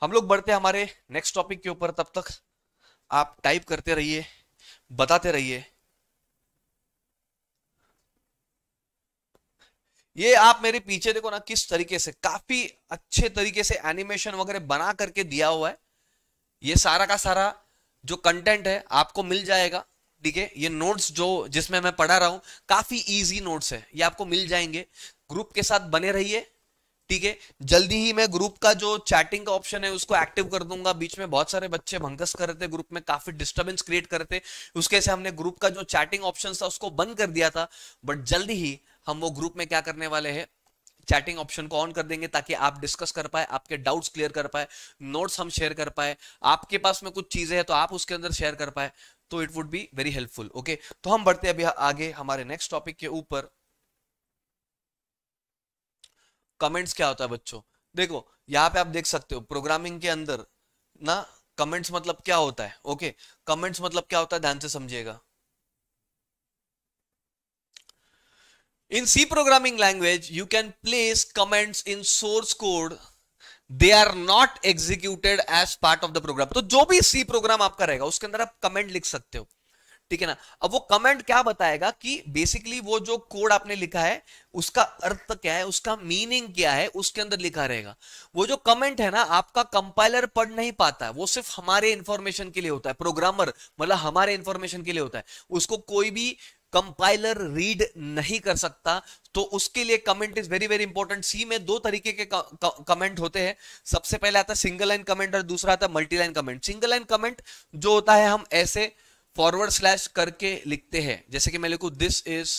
हम लोग बढ़ते हमारे नेक्स्ट टॉपिक के ऊपर तब तक आप टाइप करते रहिए बताते रहिए ये आप मेरे पीछे देखो ना किस तरीके से काफी अच्छे तरीके से एनिमेशन वगैरह बना करके दिया हुआ है ये सारा का सारा जो कंटेंट है आपको मिल जाएगा ठीक है ये नोट्स जो जिसमें मैं पढ़ा रहा हूं काफी इजी नोट्स है ये आपको मिल जाएंगे ग्रुप के साथ बने रहिए ठीक है जल्दी ही मैं ग्रुप का जो चैटिंग का ऑप्शन है उसको एक्टिव कर दूंगा बीच में बहुत सारे बच्चे भंगस कर रहे थे ग्रुप में काफी डिस्टर्बेंस क्रिएट कर रहे थे उसके से हमने ग्रुप का जो चैटिंग ऑप्शन था उसको बंद कर दिया था बट जल्दी ही हम वो ग्रुप में क्या करने वाले हैं चैटिंग ऑप्शन को ऑन कर देंगे ताकि आप डिस्कस कर पाए आपके डाउट्स क्लियर कर पाए नोट्स हम शेयर कर पाए आपके पास में कुछ चीजें हैं तो आप उसके अंदर शेयर कर पाए तो it would be very helpful okay तो हम बढ़ते अभी आगे हमारे नेक्स्ट टॉपिक के ऊपर कमेंट्स क्या होता है बच्चों देखो यहाँ पे आप देख सकते हो प्रोग्रामिंग के अंदर ना कमेंट्स मतलब क्या होता है ओके कमेंट्स मतलब क्या होता है ध्यान से समझिएगा In C programming language, you can place comments in source code. They are not executed as part of the program. तो जो भी C program आपका रहेगा उसके अंदर आप comment लिख सकते हो ठीक है ना अब वो कमेंट क्या बताएगा कि बेसिकली वो जो कोड आपने लिखा है उसका अर्थ क्या है उसका मीनिंग क्या है उसके अंदर लिखा रहेगा वो जो कमेंट है ना आपका कंपाइलर पढ़ नहीं पाता है वो सिर्फ हमारे इंफॉर्मेशन के लिए होता है प्रोग्रामर मतलब हमारे इंफॉर्मेशन के लिए होता है उसको कोई भी कंपाइलर रीड नहीं कर सकता तो उसके लिए comment is very very important C में दो तरीके के कमेंट होते हैं सबसे पहले आता है सिंगल लाइन कमेंट और दूसरा आता है multi line comment single line comment जो होता है हम ऐसे फॉरवर्ड स्लैश करके लिखते हैं जैसे कि मैं लिखू this is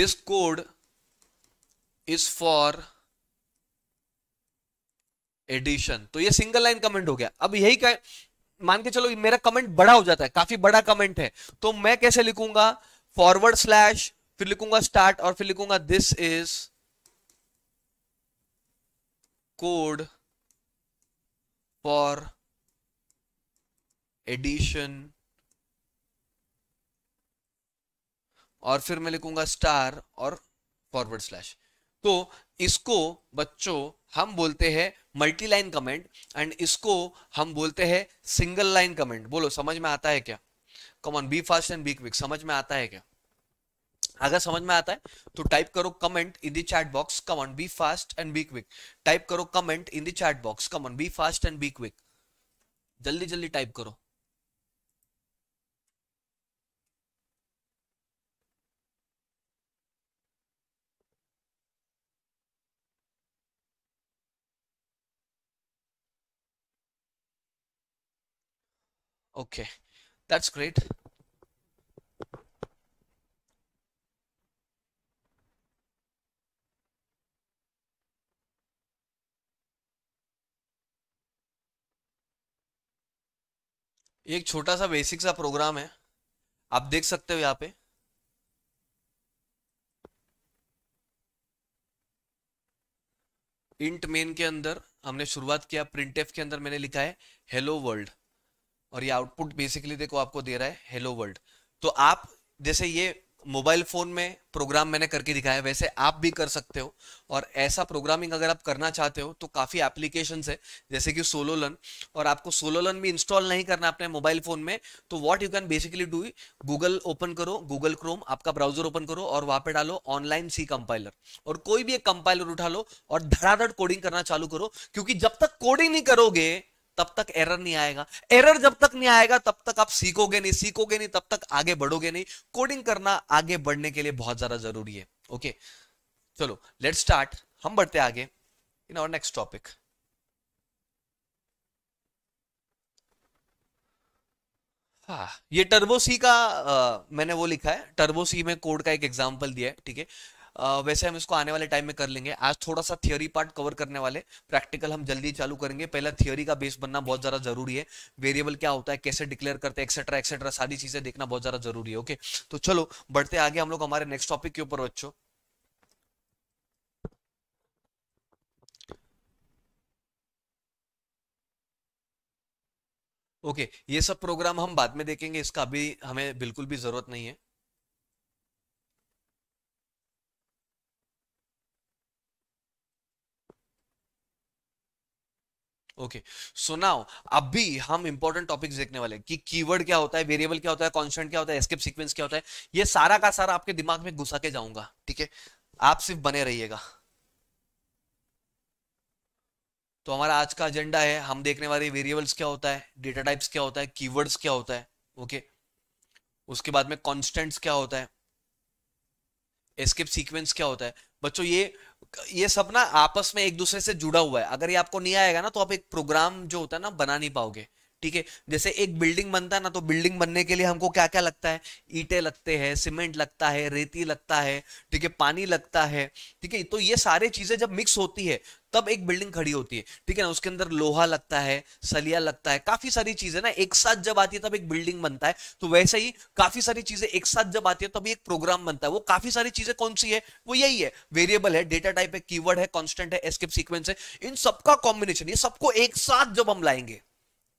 this code is for addition तो ये सिंगल लाइन कमेंट हो गया अब यही मान के चलो मेरा कमेंट बड़ा हो जाता है काफी बड़ा कमेंट है तो मैं कैसे लिखूंगा फॉरवर्ड स्लैश फिर लिखूंगा स्टार्ट और फिर लिखूंगा this is code for addition और फिर मैं लिखूंगा स्टार और फॉरवर्ड स्लैश तो इसको बच्चों हम बोलते हैं मल्टी लाइन कमेंट एंड इसको हम बोलते हैं सिंगल लाइन कमेंट बोलो समझ में आता है क्या come on be fast and be quick समझ में आता है क्या अगर समझ में आता है तो टाइप करो comment in the chat box on be fast and be quick type करो comment in the chat box on be fast and be quick जल्दी जल्दी टाइप करो ओके okay. That's great. एक छोटा सा बेसिक सा प्रोग्राम है आप देख सकते हो यहां पे इंट मेन के अंदर हमने शुरुआत किया प्रिंटेफ के अंदर मैंने लिखा है हेलो वर्ल्ड और ये आउटपुट बेसिकली देखो आपको दे रहा है हेलो वर्ल्ड तो आप जैसे ये मोबाइल फोन में प्रोग्राम मैंने करके दिखाया वैसे आप भी कर सकते हो और ऐसा प्रोग्रामिंग अगर आप करना चाहते हो तो काफ़ी एप्लीकेशन है जैसे कि सोलोलन और आपको सोलोलन भी इंस्टॉल नहीं करना अपने मोबाइल फोन में तो what you can basically do Google open करो गूगल क्रोम आपका ब्राउजर ओपन करो और वहां पे डालो ऑनलाइन सी कंपाइलर और कोई भी एक कंपाइलर उठा लो और धड़ाधड़ कोडिंग करना चालू करो क्योंकि जब तक कोडिंग नहीं करोगे तब तक एरर नहीं आएगा एरर जब तक नहीं आएगा तब तक आप सीखोगे नहीं सीखोगे नहीं तब तक आगे बढ़ोगे नहीं कोडिंग करना आगे बढ़ने के लिए बहुत ज्यादा जरूरी है ओके चलो लेट स्टार्ट हम बढ़ते आगे इन आवर नेक्स्ट टॉपिक हाँ ये टर्बो सी का आ, मैंने वो लिखा है टर्बो सी में कोड का एक एग्जांपल दिया है ठीक है वैसे हम इसको आने वाले टाइम में कर लेंगे आज थोड़ा सा थियोरी पार्ट कवर करने वाले प्रैक्टिकल हम जल्दी चालू करेंगे पहला थियोरी का बेस बनना बहुत ज़्यादा जरूरी है वेरिएबल क्या होता है कैसे डिक्लेयर करते हैं एक्सेट्रा एक्सेट्रा सारी चीज़ें देखना बहुत ज़्यादा जरूरी है ओके तो चलो बढ़ते आगे हम लोग हमारे नेक्स्ट टॉपिक के ऊपर बच्चों ओके okay, ये सब प्रोग्राम हम बाद में देखेंगे इसका अभी हमें बिल्कुल भी जरूरत नहीं है ओके सो नाउ अभी हम इंपॉर्टेंट टॉपिक्स देखने वाले हैं कि कीवर्ड क्या होता है वेरिएबल क्या होता है कॉन्स्टेंट क्या होता है एस्केप सीक्वेंस क्या होता है ये सारा का सारा आपके दिमाग में घुसा के जाऊंगा ठीक है आप सिर्फ बने रहिएगा तो हमारा आज का एजेंडा है हम देखने वाले वेरिएबल्स क्या होता है डेटा टाइप्स क्या होता है कीवर्ड्स क्या होता है ओके उसके बाद में कॉन्स्टेंट्स क्या होता है एस्केप सीक्वेंस क्या होता है बच्चों ये ये सब ना आपस में एक दूसरे से जुड़ा हुआ है अगर ये आपको नहीं आएगा ना तो आप एक प्रोग्राम जो होता है ना बना नहीं पाओगे ठीक है जैसे एक बिल्डिंग बनता है ना तो बिल्डिंग बनने के लिए हमको क्या क्या लगता है ईटे लगते हैं सीमेंट लगता है रेती लगता है ठीक है पानी लगता है ठीक है तो ये सारे चीजें जब मिक्स होती है तब एक बिल्डिंग खड़ी होती है ठीक है ना उसके अंदर लोहा लगता है सलिया लगता है काफी सारी चीजें ना एक साथ जब आती है तब एक बिल्डिंग बनता है तो वैसे ही काफी सारी चीजें एक साथ जब आती है तब एक प्रोग्राम बनता है वो काफी सारी चीजें कौन सी है वो यही है वेरिएबल है डेटा टाइप है कीवर्ड है कॉन्स्टेंट है एस्केप सीक्वेंस है इन सबका कॉम्बिनेशन ये सबको एक साथ जब हम लाएंगे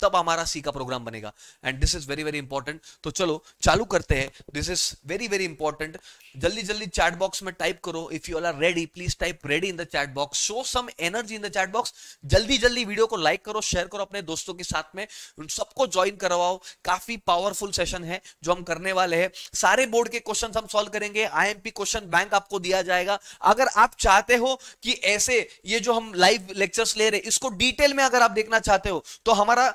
तब हमारा सी का प्रोग्राम बनेगा and this is very very important तो चलो चालू करते हैं this is very very important जल्दी जल्दी चैट बॉक्स में टाइप करो if you are ready please type ready in the chat box show some energy in the chat box जल्दी जल्दी वीडियो को लाइक करो शेयर करो अपने दोस्तों के साथ में उन सबको ज्वाइन करवाओ काफी पावरफुल सेशन है जो हम करने वाले हैं सारे बोर्ड के क्वेश्चन हम सॉल्व करेंगे आईएमपी क्वेश्चन बैंक आपको दिया जाएगा अगर आप चाहते हो कि ऐसे ये जो हम लाइव लेक्चर्स ले रहे इसको डिटेल में अगर आप देखना चाहते हो तो हमारा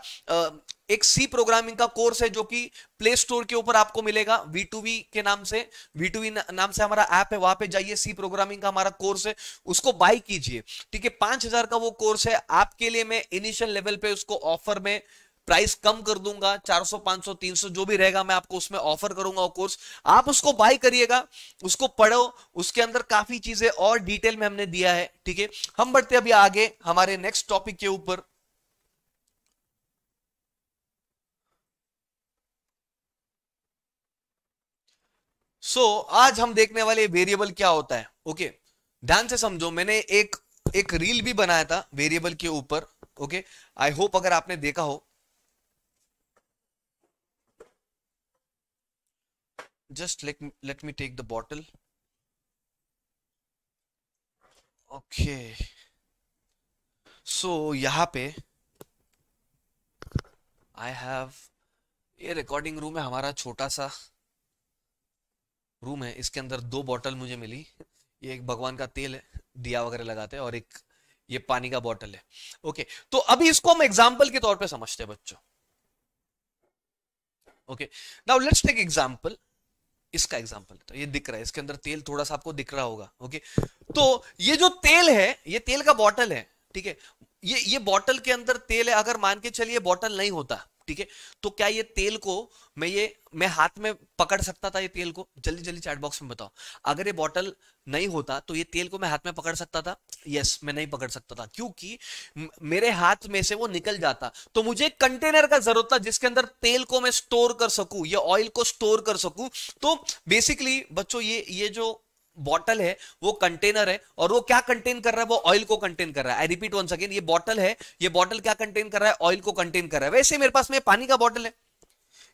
एक सी प्रोग्रामिंग का कोर्स है जो कि प्ले स्टोर के ऊपर आपको मिलेगा वी टू वी के नाम से वी टू वी नाम से हमारा ऐप है वहां पे जाइए सी प्रोग्रामिंग का हमारा कोर्स है उसको बाई कीजिए ठीक है पांच हजार का वो कोर्स है आपके लिए मैं इनिशियल लेवल पे उसको ऑफर में प्राइस कम कर दूंगा 400 500 300 जो भी रहेगा मैं आपको उसमें ऑफर करूंगा वो कोर्स आप उसको बाय करिएगा उसको पढ़ो उसके अंदर काफी चीजें और डिटेल में हमने दिया है ठीक है हम बढ़ते अभी आगे हमारे नेक्स्ट टॉपिक के ऊपर सो so, आज हम देखने वाले वेरिएबल क्या होता है ओके ध्यान से समझो मैंने एक एक रील भी बनाया था वेरिएबल के ऊपर ओके आई होप अगर आपने देखा हो just let let me take the bottle okay so यहां पे आई हैव ये रिकॉर्डिंग रूम है हमारा छोटा सा रूम है इसके अंदर दो बॉटल मुझे मिली ये एक भगवान का तेल है दिया वगैरह लगाते हैं और एक ये पानी का बॉटल है ओके तो अभी इसको हम एग्जाम्पल के तौर पे समझते हैं बच्चों okay now let's take example इसका एग्जाम्पल तो ये दिख रहा है इसके अंदर तेल थोड़ा सा आपको दिख रहा होगा ओके तो ये जो तेल है ये तेल का बॉटल है ठीक है ये ये बॉटल के अंदर तेल है अगर मान के चलिए बॉटल नहीं होता ठीक है तो क्या ये तेल को मैं ये मैं हाथ में पकड़ सकता था ये तेल को जल्दी जल्दी चैट बॉक्स में बताओ अगर ये बॉटल नहीं होता तो ये तेल को मैं हाथ में पकड़ सकता था यस मैं नहीं पकड़ सकता था क्योंकि मेरे हाथ में से वो निकल जाता तो मुझे कंटेनर का जरूरत था जिसके अंदर तेल को मैं स्टोर कर सकूं या ऑयल को स्टोर कर सकूं तो बेसिकली बच्चों ये ये जो बॉटल है वो कंटेनर है और वो क्या कंटेन कर रहा है वो ऑयल को कंटेन कर रहा है आई रिपीट वन सेकेंड ये बॉटल है ये बॉटल क्या कंटेन कर रहा है ऑयल को कंटेन कर रहा है वैसे मेरे पास में पानी का बॉटल है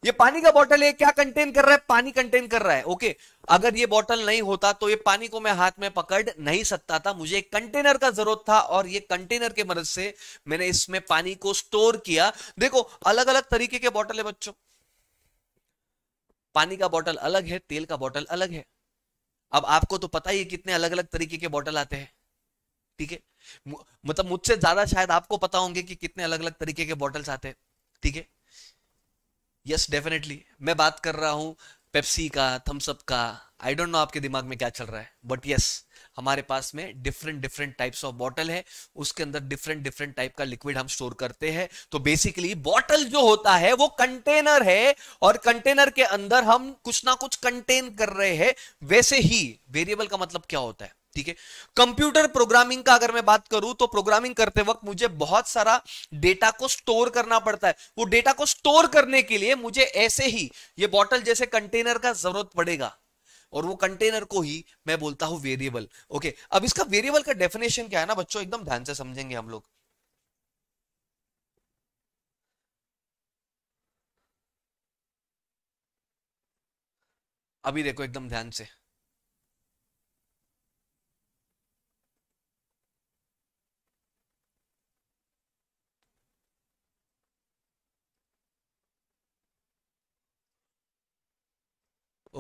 ये पानी का बॉटल है क्या कंटेन कर रहा है पानी कंटेन कर रहा है ओके अगर ये बॉटल नहीं होता तो ये पानी को मैं हाथ में पकड़ नहीं सकता था मुझे एक कंटेनर का जरूरत था और ये कंटेनर के मदद से मैंने इसमें पानी को स्टोर किया देखो अलग अलग तरीके के बॉटल है बच्चों पानी का बॉटल अलग है तेल का बॉटल अलग है अब आपको तो पता ही है कितने अलग अलग तरीके के बॉटल आते हैं ठीक है मतलब मुझसे ज्यादा शायद आपको पता होंगे कि कितने अलग अलग तरीके के बॉटल्स आते हैं ठीक है यस डेफिनेटली मैं बात कर रहा हूं पेप्सी का थम्सअप का आई डोंट नो आपके दिमाग में क्या चल रहा है बट यस yes, हमारे पास में different different types of bottle है उसके अंदर डिफरेंट डिफरेंट टाइप का लिक्विड हम स्टोर करते हैं तो बेसिकली बॉटल जो होता है वो कंटेनर है और कंटेनर के अंदर हम कुछ ना कुछ कंटेन कर रहे हैं वैसे ही वेरिएबल का मतलब क्या होता है ठीक है कंप्यूटर प्रोग्रामिंग का अगर मैं बात करूं तो प्रोग्रामिंग करते वक्त मुझे बहुत सारा डेटा को स्टोर करना पड़ता है वो डेटा को स्टोर करने के लिए मुझे ऐसे ही ये बॉटल जैसे कंटेनर का जरूरत पड़ेगा और वो कंटेनर को ही मैं बोलता हूं वेरिएबल ओके अब इसका वेरिएबल का डेफिनेशन क्या है ना बच्चों एकदम ध्यान से समझेंगे हम लोग अभी देखो एकदम ध्यान से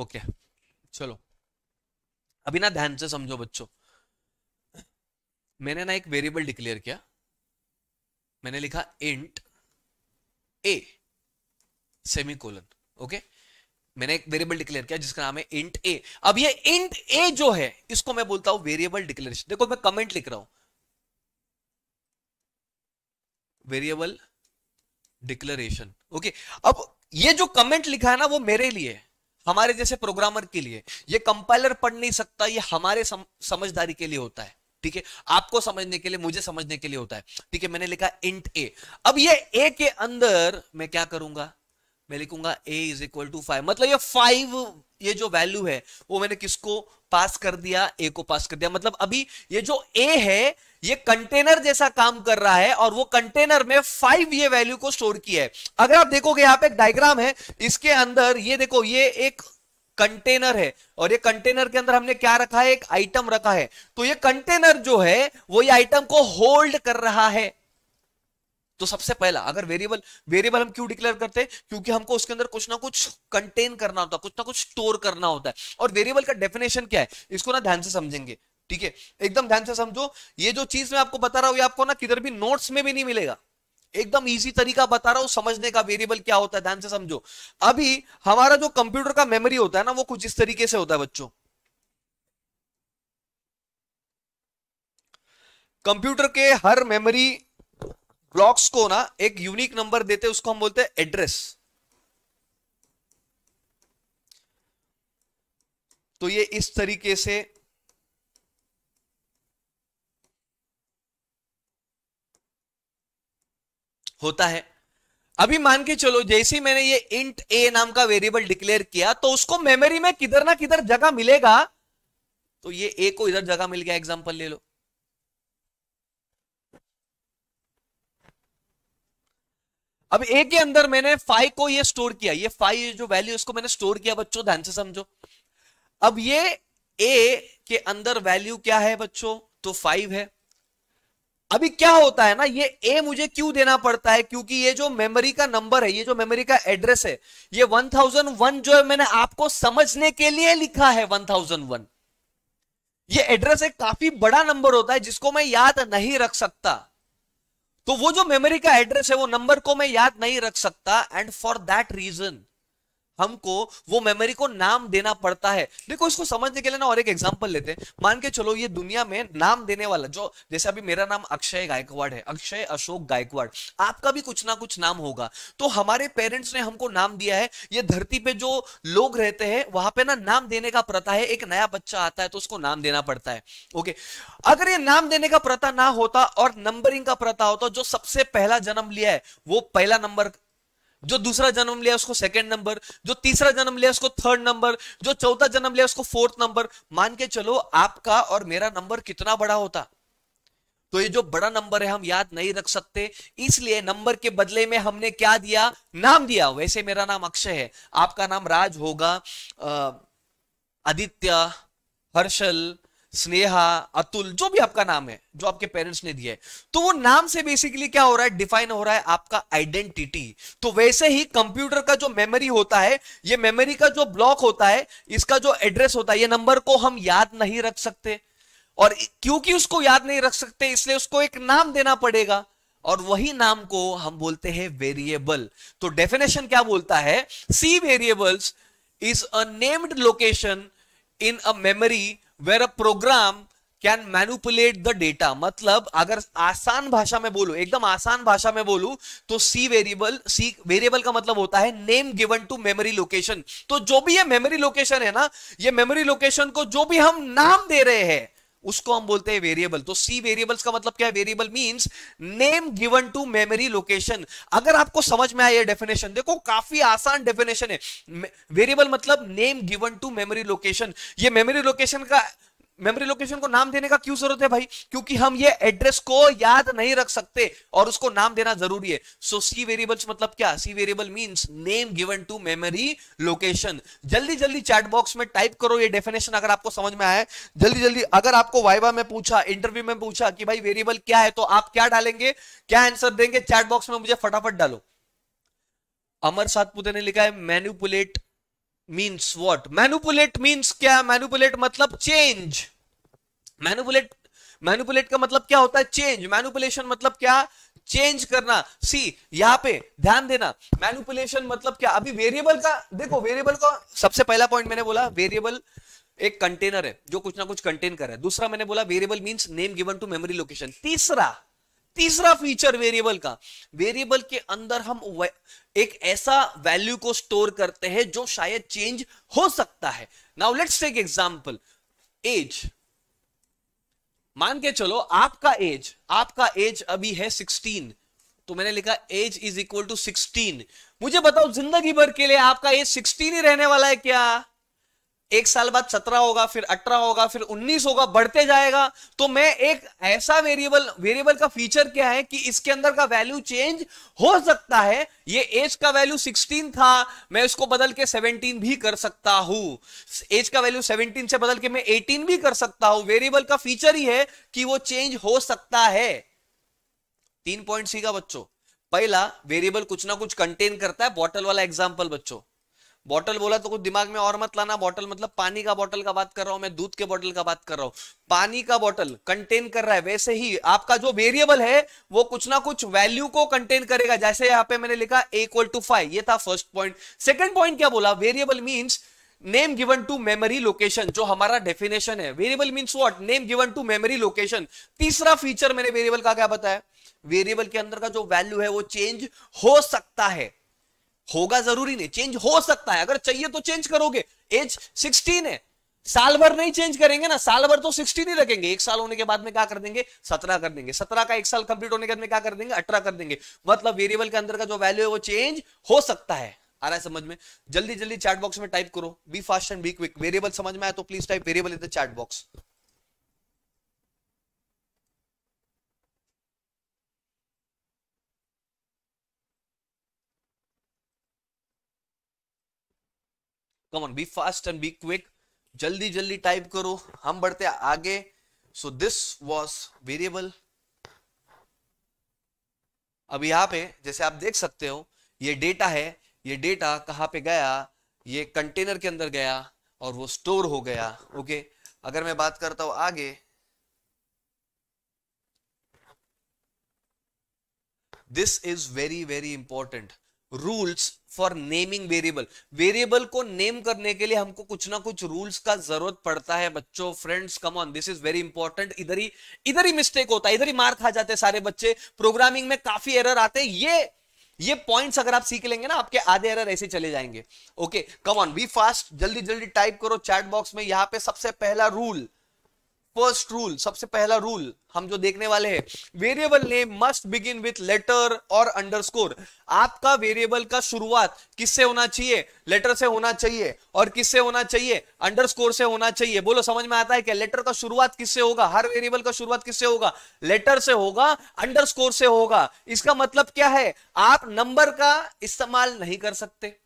ओके okay. चलो अभी ना ध्यान से समझो बच्चों मैंने ना एक वेरिएबल डिक्लेयर किया मैंने लिखा int a semicolon okay मैंने एक वेरिएबल डिक्लेयर किया जिसका नाम है इंट ए अब ये इंट ए जो है इसको मैं बोलता हूं वेरिएबल डिक्लेरेशन देखो मैं कमेंट लिख रहा हूं वेरिएबल डिक्लेरेशन ओके अब ये जो कमेंट लिखा है ना वो मेरे लिए है हमारे जैसे प्रोग्रामर के लिए ये कंपाइलर पढ़ नहीं सकता ये हमारे सम, समझदारी के लिए होता है ठीक है आपको समझने के लिए मुझे समझने के लिए होता है ठीक है मैंने लिखा इंट ए अब ये ए के अंदर मैं क्या करूंगा मैं लिखूंगा a is equal to five मतलब ये फाइव ये जो वैल्यू है वो मैंने किसको पास कर दिया a को पास कर दिया मतलब अभी ये जो a है ये कंटेनर जैसा काम कर रहा है और वो कंटेनर में फाइव ये वैल्यू को स्टोर किया है अगर आप देखोगे यहाँ पे एक डायग्राम है इसके अंदर ये देखो ये एक कंटेनर है और ये कंटेनर के अंदर हमने क्या रखा है एक आइटम रखा है तो ये कंटेनर जो है वो ये आइटम को होल्ड कर रहा है तो सबसे पहला अगर वेरिएबल वेरिएबल हम क्यों डिक्लेयर करते हैं क्योंकि हमको उसके अंदर कुछ ना कुछ कंटेन करना होता है कुछ ना कुछ स्टोर करना होता है और वेरिएबल का डेफिनेशन क्या है इसको ना ध्यान से समझेंगे ठीक है एकदम ध्यान से समझो ये जो चीज मैं आपको बता रहा हूं ये आपको ना किधर भी नोट्स में भी नहीं मिलेगा एकदम इजी तरीका बता रहा हूं समझने का वेरिएबल क्या होता है ध्यान से समझो अभी हमारा जो कंप्यूटर का मेमोरी होता है ना वो कुछ इस तरीके से होता है बच्चों कंप्यूटर के हर मेमोरी क्लॉक्स को ना एक यूनिक नंबर देते उसको हम बोलते हैं एड्रेस तो ये इस तरीके से होता है अभी मान के चलो जैसे मैंने ये इंट ए नाम का वेरिएबल डिक्लेयर किया तो उसको मेमोरी में किधर ना किधर जगह मिलेगा तो ये ए को इधर जगह मिल गया एग्जांपल ले लो अब ए के अंदर मैंने फाइव को ये स्टोर किया ये फाइव जो वैल्यू इसको मैंने स्टोर किया बच्चों ध्यान से समझो अब ये ए के अंदर वैल्यू क्या है बच्चों तो फाइव है अभी क्या होता है ना ये ए मुझे क्यों देना पड़ता है क्योंकि ये जो मेमोरी का नंबर है ये जो मेमोरी का एड्रेस है ये 1001 जो है मैंने आपको समझने के लिए लिखा है 1001 ये एड्रेस एक काफी बड़ा नंबर होता है जिसको मैं याद नहीं रख सकता तो वो जो मेमोरी का एड्रेस है वो नंबर को मैं याद नहीं रख सकता एंड फॉर दैट रीजन हमको वो मेमोरी को नाम देना पड़ता है देखो इसको समझने के लिए ना और एक एग्जांपल लेते हैं मान के चलो ये दुनिया में नाम देने वाला जो जैसे अभी मेरा नाम अक्षय गायकवाड़ है अक्षय अशोक गायकवाड़ आपका भी कुछ ना कुछ नाम होगा तो हमारे पेरेंट्स ने हमको नाम दिया है ये धरती पे जो लोग रहते हैं वहां पे ना नाम देने का प्रथा है एक नया बच्चा आता है तो उसको नाम देना पड़ता है ओके अगर ये नाम देने का प्रथा ना होता और नंबरिंग का प्रथा होता जो सबसे पहला जन्म लिया है वो पहला नंबर जो दूसरा जन्म लिया उसको सेकंड नंबर जो तीसरा जन्म लिया उसको थर्ड नंबर जो चौथा जन्म लिया उसको फोर्थ नंबर मान के चलो आपका और मेरा नंबर कितना बड़ा होता तो ये जो बड़ा नंबर है हम याद नहीं रख सकते इसलिए नंबर के बदले में हमने क्या दिया नाम दिया वैसे मेरा नाम अक्षय है आपका नाम राज होगा आदित्य हर्षल स्नेहा अतुल जो भी आपका नाम है जो आपके पेरेंट्स ने दिया है तो वो नाम से बेसिकली क्या हो रहा है डिफाइन हो रहा है आपका आइडेंटिटी तो वैसे ही कंप्यूटर का जो मेमोरी होता है ये मेमोरी का जो ब्लॉक होता है इसका जो एड्रेस होता है ये नंबर को हम याद नहीं रख सकते और क्योंकि उसको याद नहीं रख सकते इसलिए उसको एक नाम देना पड़ेगा और वही नाम को हम बोलते हैं वेरिएबल तो डेफिनेशन क्या बोलता है C variables is a named location in a memory where a program can manipulate the data मतलब अगर आसान भाषा में बोलू एकदम आसान भाषा में बोलू तो सी वेरिएबल सी वेरिएबल का मतलब होता है name given to memory location तो जो भी ये मेमोरी लोकेशन है ना ये मेमोरी लोकेशन को जो भी हम नाम दे रहे हैं उसको हम बोलते हैं वेरिएबल तो सी वेरिएबल्स का मतलब क्या है variable means name given to memory location अगर आपको समझ में आया डेफिनेशन देखो काफी आसान डेफिनेशन है वेरिएबल मतलब name given to memory location ये मेमोरी लोकेशन का मेमोरी लोकेशन को नाम देने का क्यों जरूरत है भाई क्योंकि हम ये एड्रेस को याद नहीं रख सकते और उसको नाम देना जरूरी है सो सी वेरिएबल्स मतलब क्या C variable means name given to memory location जल्दी जल्दी चैट बॉक्स में टाइप करो ये डेफिनेशन अगर आपको समझ में आए जल्दी जल्दी अगर आपको वाइवा में पूछा इंटरव्यू में पूछा कि भाई वेरिएबल क्या है तो आप क्या डालेंगे क्या आंसर देंगे चैट बॉक्स में मुझे फटाफट डालो अमर सातपुते ने लिखा है manipulate means what manipulate means क्या मैनुपुलेट मतलब चेंज मैनुपुलेट मैनुपुलेट का मतलब क्या होता है चेंज मैनुपुलेशन मतलब क्या चेंज करना सी यहां पे ध्यान देना मैनुपुलेशन मतलब क्या अभी वेरिएबल का देखो वेरिएबल का सबसे पहला पॉइंट मैंने बोला वेरिएबल एक कंटेनर है जो कुछ ना कुछ कंटेन कर रहा है दूसरा मैंने बोला variable means name given to memory location तीसरा तीसरा फीचर वेरिएबल का वेरिएबल के अंदर हम एक ऐसा वैल्यू को स्टोर करते हैं जो शायद चेंज हो सकता है now let's take example as मान के चलो आपका एज आपका एज अभी है 16 तो मैंने लिखा एज इज इक्वल टू 16 मुझे बताओ जिंदगी भर के लिए आपका एज 16 ही रहने वाला है क्या एक साल बाद सत्रह होगा फिर अठारह होगा फिर उन्नीस होगा बढ़ते जाएगा तो मैं एक ऐसा वेरिएबल वेरिएबल का फीचर क्या है कि इसके अंदर का वैल्यू चेंज हो सकता है ये एज का वैल्यू सिक्सटीन था मैं उसको बदल के सेवनटीन भी कर सकता हूं एज का वैल्यू सेवनटीन से बदल के मैं एटीन भी कर सकता हूं वेरिएबल का फीचर ही है कि वो चेंज हो सकता है तीन पॉइंट सी का बच्चों पहला वेरिएबल कुछ ना कुछ कंटेन करता है बॉटल वाला एग्जाम्पल बच्चों बॉटल बोला तो कुछ दिमाग में और मत लाना बॉटल मतलब पानी का बॉटल का बात कर रहा हूं मैं दूध के बॉटल का बात कर रहा हूं पानी का बॉटल कंटेन कर रहा है वैसे ही आपका जो वेरिएबल है वो कुछ ना कुछ वैल्यू को कंटेन करेगा जैसे यहां पे मैंने लिखा इक्वल टू फाइव ये था फर्स्ट पॉइंट सेकंड पॉइंट क्या बोला variable means name given to memory location जो हमारा डेफिनेशन है variable means what name given to memory location तीसरा फीचर मैंने वेरिएबल का क्या बताया वेरिएबल के अंदर का जो वैल्यू है वो चेंज हो सकता है होगा जरूरी नहीं चेंज हो सकता है अगर चाहिए तो चेंज करोगे एज 16 है साल भर नहीं चेंज करेंगे ना साल भर तो 16 ही रखेंगे एक साल होने के बाद में क्या कर देंगे 17 कर देंगे 17 का एक साल कंप्लीट होने के बाद में क्या कर देंगे 18 कर देंगे मतलब वेरिएबल के अंदर का जो वैल्यू है वो चेंज हो सकता है आ रहा है समझ में जल्दी जल्दी चैट बॉक्स में टाइप करो be fast and be quick variable समझ में आया तो please type variable in the chat box come on be fast and be quick जल्दी जल्दी टाइप करो हम बढ़ते आगे सो दिस वॉज वेरिएबल अब यहां पे जैसे आप देख सकते हो ये डेटा है ये डेटा कहां पे गया ये कंटेनर के अंदर गया और वो स्टोर हो गया ओके अगर मैं बात करता हूं आगे this is very very important rules for naming variable variable को नेम करने के लिए हमको कुछ ना कुछ रूल्स का जरूरत पड़ता है बच्चों friends come on this is very important इधर ही इधर ही मिस्टेक होता है इधर ही मार खा जाते हैं सारे बच्चे प्रोग्रामिंग में काफी एरर आते हैं ये ये पॉइंट्स अगर आप सीख लेंगे ना आपके आधे एरर ऐसे चले जाएंगे okay come on be fast जल्दी जल्दी टाइप करो चैट बॉक्स में यहां पे सबसे पहला रूल फर्स्ट रूल सबसे पहला रूल हम जो देखने वाले हैं variable name must begin with letter और अंडरस्कोर आपका वेरिएबल का शुरुआत किससे होना चाहिए लेटर से होना चाहिए और किससे होना चाहिए अंडरस्कोर से होना चाहिए बोलो समझ में आता है क्या लेटर का शुरुआत किससे होगा हर वेरिएबल का शुरुआत किससे होगा लेटर से होगा अंडरस्कोर से होगा इसका मतलब क्या है आप नंबर का इस्तेमाल नहीं कर सकते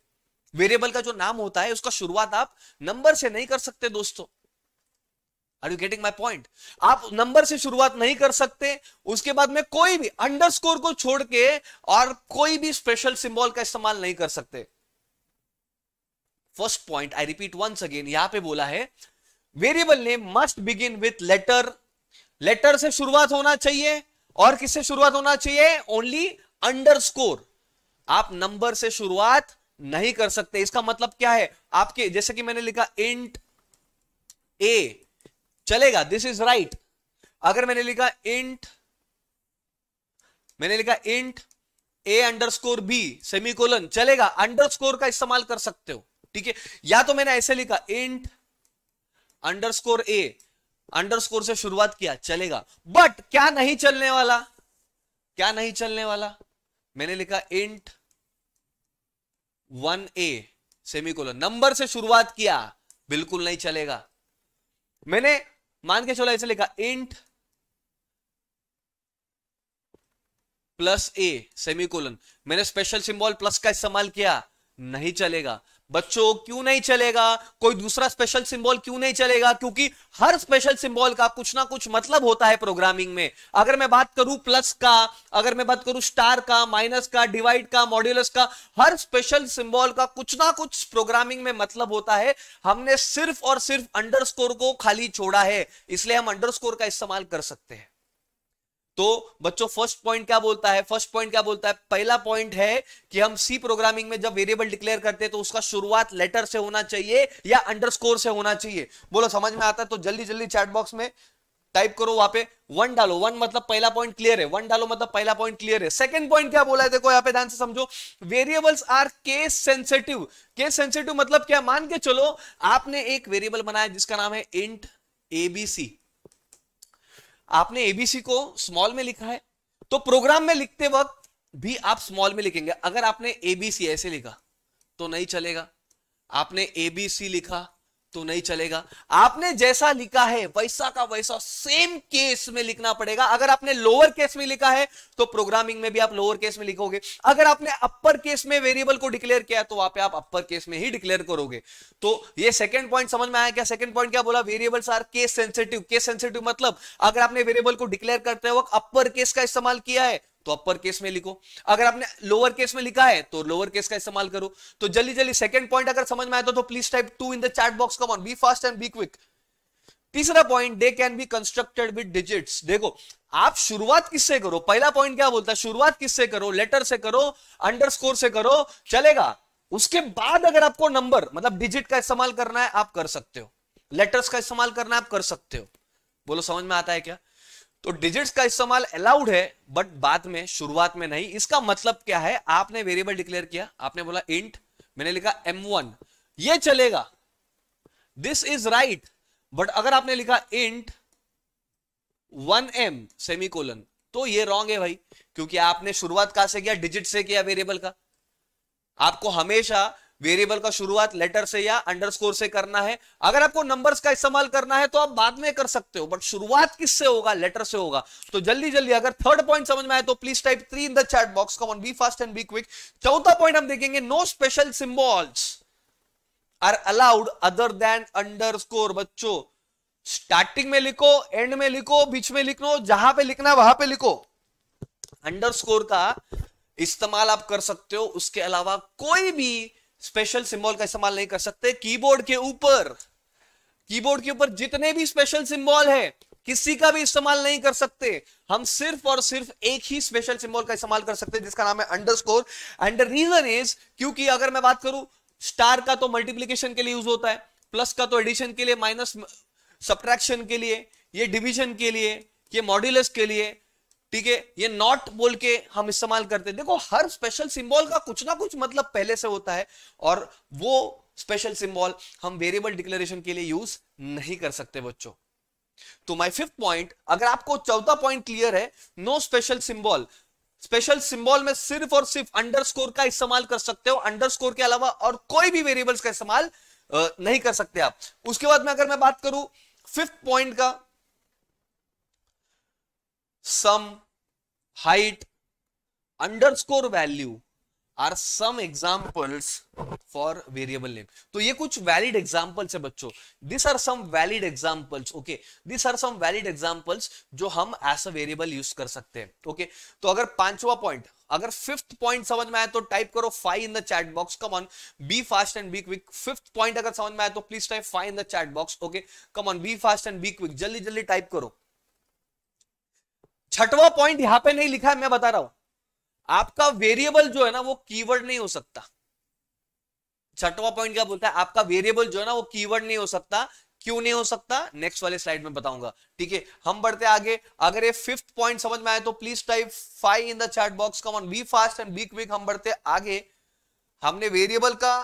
वेरिएबल का जो नाम होता है उसका शुरुआत आप नंबर से नहीं कर सकते दोस्तों are you getting my point आप नंबर से शुरुआत नहीं कर सकते उसके बाद में कोई भी अंडरस्कोर को छोड़ के और कोई भी स्पेशल सिंबल का इस्तेमाल नहीं कर सकते first point I repeat once again यहां पे बोला है variable name must begin with letter letter से शुरुआत होना चाहिए और किससे शुरुआत होना चाहिए ओनली अंडरस्कोर आप नंबर से शुरुआत नहीं कर सकते इसका मतलब क्या है आपके जैसे कि मैंने लिखा इंट ए चलेगा दिस इज राइट अगर मैंने लिखा इंट मैंने लिखा int a underscore b semicolon चलेगा अंडर स्कोर का इस्तेमाल कर सकते हो ठीक है या तो मैंने ऐसे लिखा int underscore a underscore से शुरुआत किया चलेगा बट क्या नहीं चलने वाला क्या नहीं चलने वाला मैंने लिखा int one a semicolon number से शुरुआत किया बिल्कुल नहीं चलेगा मैंने मान के चलो ऐसे लिखा इंट प्लस ए सेमीकोलन मैंने स्पेशल सिंबल प्लस का इस्तेमाल किया नहीं चलेगा बच्चों क्यों नहीं चलेगा कोई दूसरा स्पेशल सिंबल क्यों नहीं चलेगा क्योंकि हर स्पेशल सिंबल का कुछ ना कुछ मतलब होता है प्रोग्रामिंग में अगर मैं बात करूं प्लस का अगर मैं बात करूं स्टार का माइनस का डिवाइड का मॉड्यूलस का हर स्पेशल सिंबल का कुछ ना कुछ प्रोग्रामिंग में मतलब होता है हमने सिर्फ और सिर्फ अंडर को खाली छोड़ा है इसलिए हम अंडर का इस्तेमाल कर सकते हैं तो बच्चों फर्स्ट पॉइंट क्या बोलता है फर्स्ट पॉइंट क्या बोलता है पहला पॉइंट है कि हम सी प्रोग्रामिंग में जब वेरिएबल डिक्लेयर करते हैं तो उसका शुरुआत लेटर से होना चाहिए या अंडरस्कोर से होना चाहिए बोलो समझ में आता है तो जल्दी जल्दी चैट बॉक्स में टाइप करो वहां पे वन डालो वन मतलब पहला पॉइंट क्लियर है वन डालो मतलब पहला पॉइंट क्लियर है सेकंड पॉइंट क्या बोला है देखो यहाँ पे ध्यान से समझो variables are case sensitive case sensitive मतलब क्या मान के चलो आपने एक वेरिएबल बनाया जिसका नाम है इंट एबीसी आपने एबीसी को स्मॉल में लिखा है तो प्रोग्राम में लिखते वक्त भी आप स्मॉल में लिखेंगे अगर आपने एबीसी ऐसे लिखा तो नहीं चलेगा आपने एबीसी लिखा तो नहीं चलेगा आपने जैसा लिखा है वैसा का वैसा सेम केस में लिखना पड़ेगा अगर आपने लोअर केस में लिखा है तो प्रोग्रामिंग में भी आप लोअर केस में लिखोगे अगर आपने अपर केस में वेरिएबल को डिक्लेयर किया तो वहां पे आप अपर केस में ही डिक्लेयर करोगे तो ये सेकंड पॉइंट समझ में आया क्या सेकंड पॉइंट क्या बोला variables are case sensitive case sensitive मतलब अगर आपने वेरिएबल को डिक्लेयर करते वक्त अपर केस का इस्तेमाल किया है तो अपर केस में लिखो अगर आपने लोअर केस में लिखा है तो लोअर केस का इस्तेमाल करो तो जल्दी जल्दी सेकंड पॉइंट अगर समझ में आया तो please type two in the chat box come on be fast and be quick तीसरा point they can be constructed with digits देखो आप शुरुआत किससे करो पहला पॉइंट क्या बोलता है शुरुआत किससे करो लेटर से करो अंडरस्कोर से करो चलेगा उसके बाद अगर आपको नंबर मतलब डिजिट का इस्तेमाल करना है आप कर सकते हो लेटर्स का इस्तेमाल करना है आप कर सकते हो बोलो समझ में आता है क्या तो डिजिट्स का इस्तेमाल अलाउड है बट बाद में शुरुआत में नहीं इसका मतलब क्या है आपने वेरिएबल डिक्लेयर किया आपने बोला इंट मैंने लिखा m1 ये चलेगा दिस इज राइट बट अगर आपने लिखा इंट 1m सेमीकोलन तो ये रॉन्ग है भाई क्योंकि आपने शुरुआत कहा से किया डिजिट से किया वेरिएबल का आपको हमेशा वेरिएबल का शुरुआत लेटर से या अंडरस्कोर से करना है अगर आपको नंबर्स का इस्तेमाल करना है तो आप बाद में कर सकते हो बट शुरुआत किससे होगा लेटर से होगा तो जल्दी जल्दी अगर थर्ड पॉइंट समझ में आए तो please type three in the chat box come on be fast and be quick चौथा पॉइंट हम देखेंगे no special symbols are allowed other than score बच्चों स्टार्टिंग में लिखो एंड में लिखो बीच में लिखो जहां पे लिखना वहां पे लिखो अंडरस्कोर का इस्तेमाल आप कर सकते हो उसके अलावा कोई भी स्पेशल सिंबल का इस्तेमाल नहीं कर सकते कीबोर्ड के ऊपर कीबोर्ड के ऊपर जितने भी स्पेशल सिंबल है किसी का भी इस्तेमाल नहीं कर सकते हम सिर्फ और सिर्फ एक ही स्पेशल सिंबल का इस्तेमाल कर सकते हैं जिसका नाम है underscore and the reason is क्योंकि अगर मैं बात करूं स्टार का तो मल्टीप्लीकेशन के लिए यूज होता है प्लस का तो एडिशन के लिए माइनस सब्ट्रैक्शन के लिए ये डिविजन के लिए ये मॉड्यूलस के लिए ठीक है ये नॉट बोल के हम इस्तेमाल करते हैं देखो हर स्पेशल सिंबल का कुछ ना कुछ मतलब पहले से होता है और वो स्पेशल सिंबल हम वेरिएबल डिक्लेरेशन के लिए यूज नहीं कर सकते बच्चों तो माय फिफ्थ पॉइंट अगर आपको चौथा पॉइंट क्लियर है no special symbol special symbol में सिर्फ और सिर्फ अंडरस्कोर का इस्तेमाल कर सकते हो अंडरस्कोर के अलावा और कोई भी वेरिएबल्स का इस्तेमाल नहीं कर सकते आप उसके बाद में अगर मैं बात करूं फिफ्थ पॉइंट का sum, height, underscore value are some examples for variable name तो ये कुछ वैलिड एग्जाम्पल्स है बच्चों this are some valid examples okay this are some valid examples जो हम एस अ वेरिएबल यूज कर सकते हैं ओके okay? तो अगर पांचवा पॉइंट अगर फिफ्थ पॉइंट समझ में आए तो टाइप करो five in the chat box come on be fast and be quick fifth point अगर समझ में आए तो please type five in the chat box okay come on be fast and be quick जल्दी जल्दी टाइप करो छठवा पॉइंट यहां पे नहीं लिखा है मैं बता रहा हूं आपका वेरिएबल जो है ना वो कीवर्ड नहीं हो सकता छठवा पॉइंट क्या बोलता है आपका वेरिएबल जो है ना वो कीवर्ड नहीं हो सकता क्यों नहीं हो सकता नेक्स्ट वाले स्लाइड में बताऊंगा ठीक है हम बढ़ते आगे अगर ये फिफ्थ पॉइंट समझ में आए तो please type five in the chat box come on be fast and be quick हम बढ़ते आगे हमने वेरिएबल का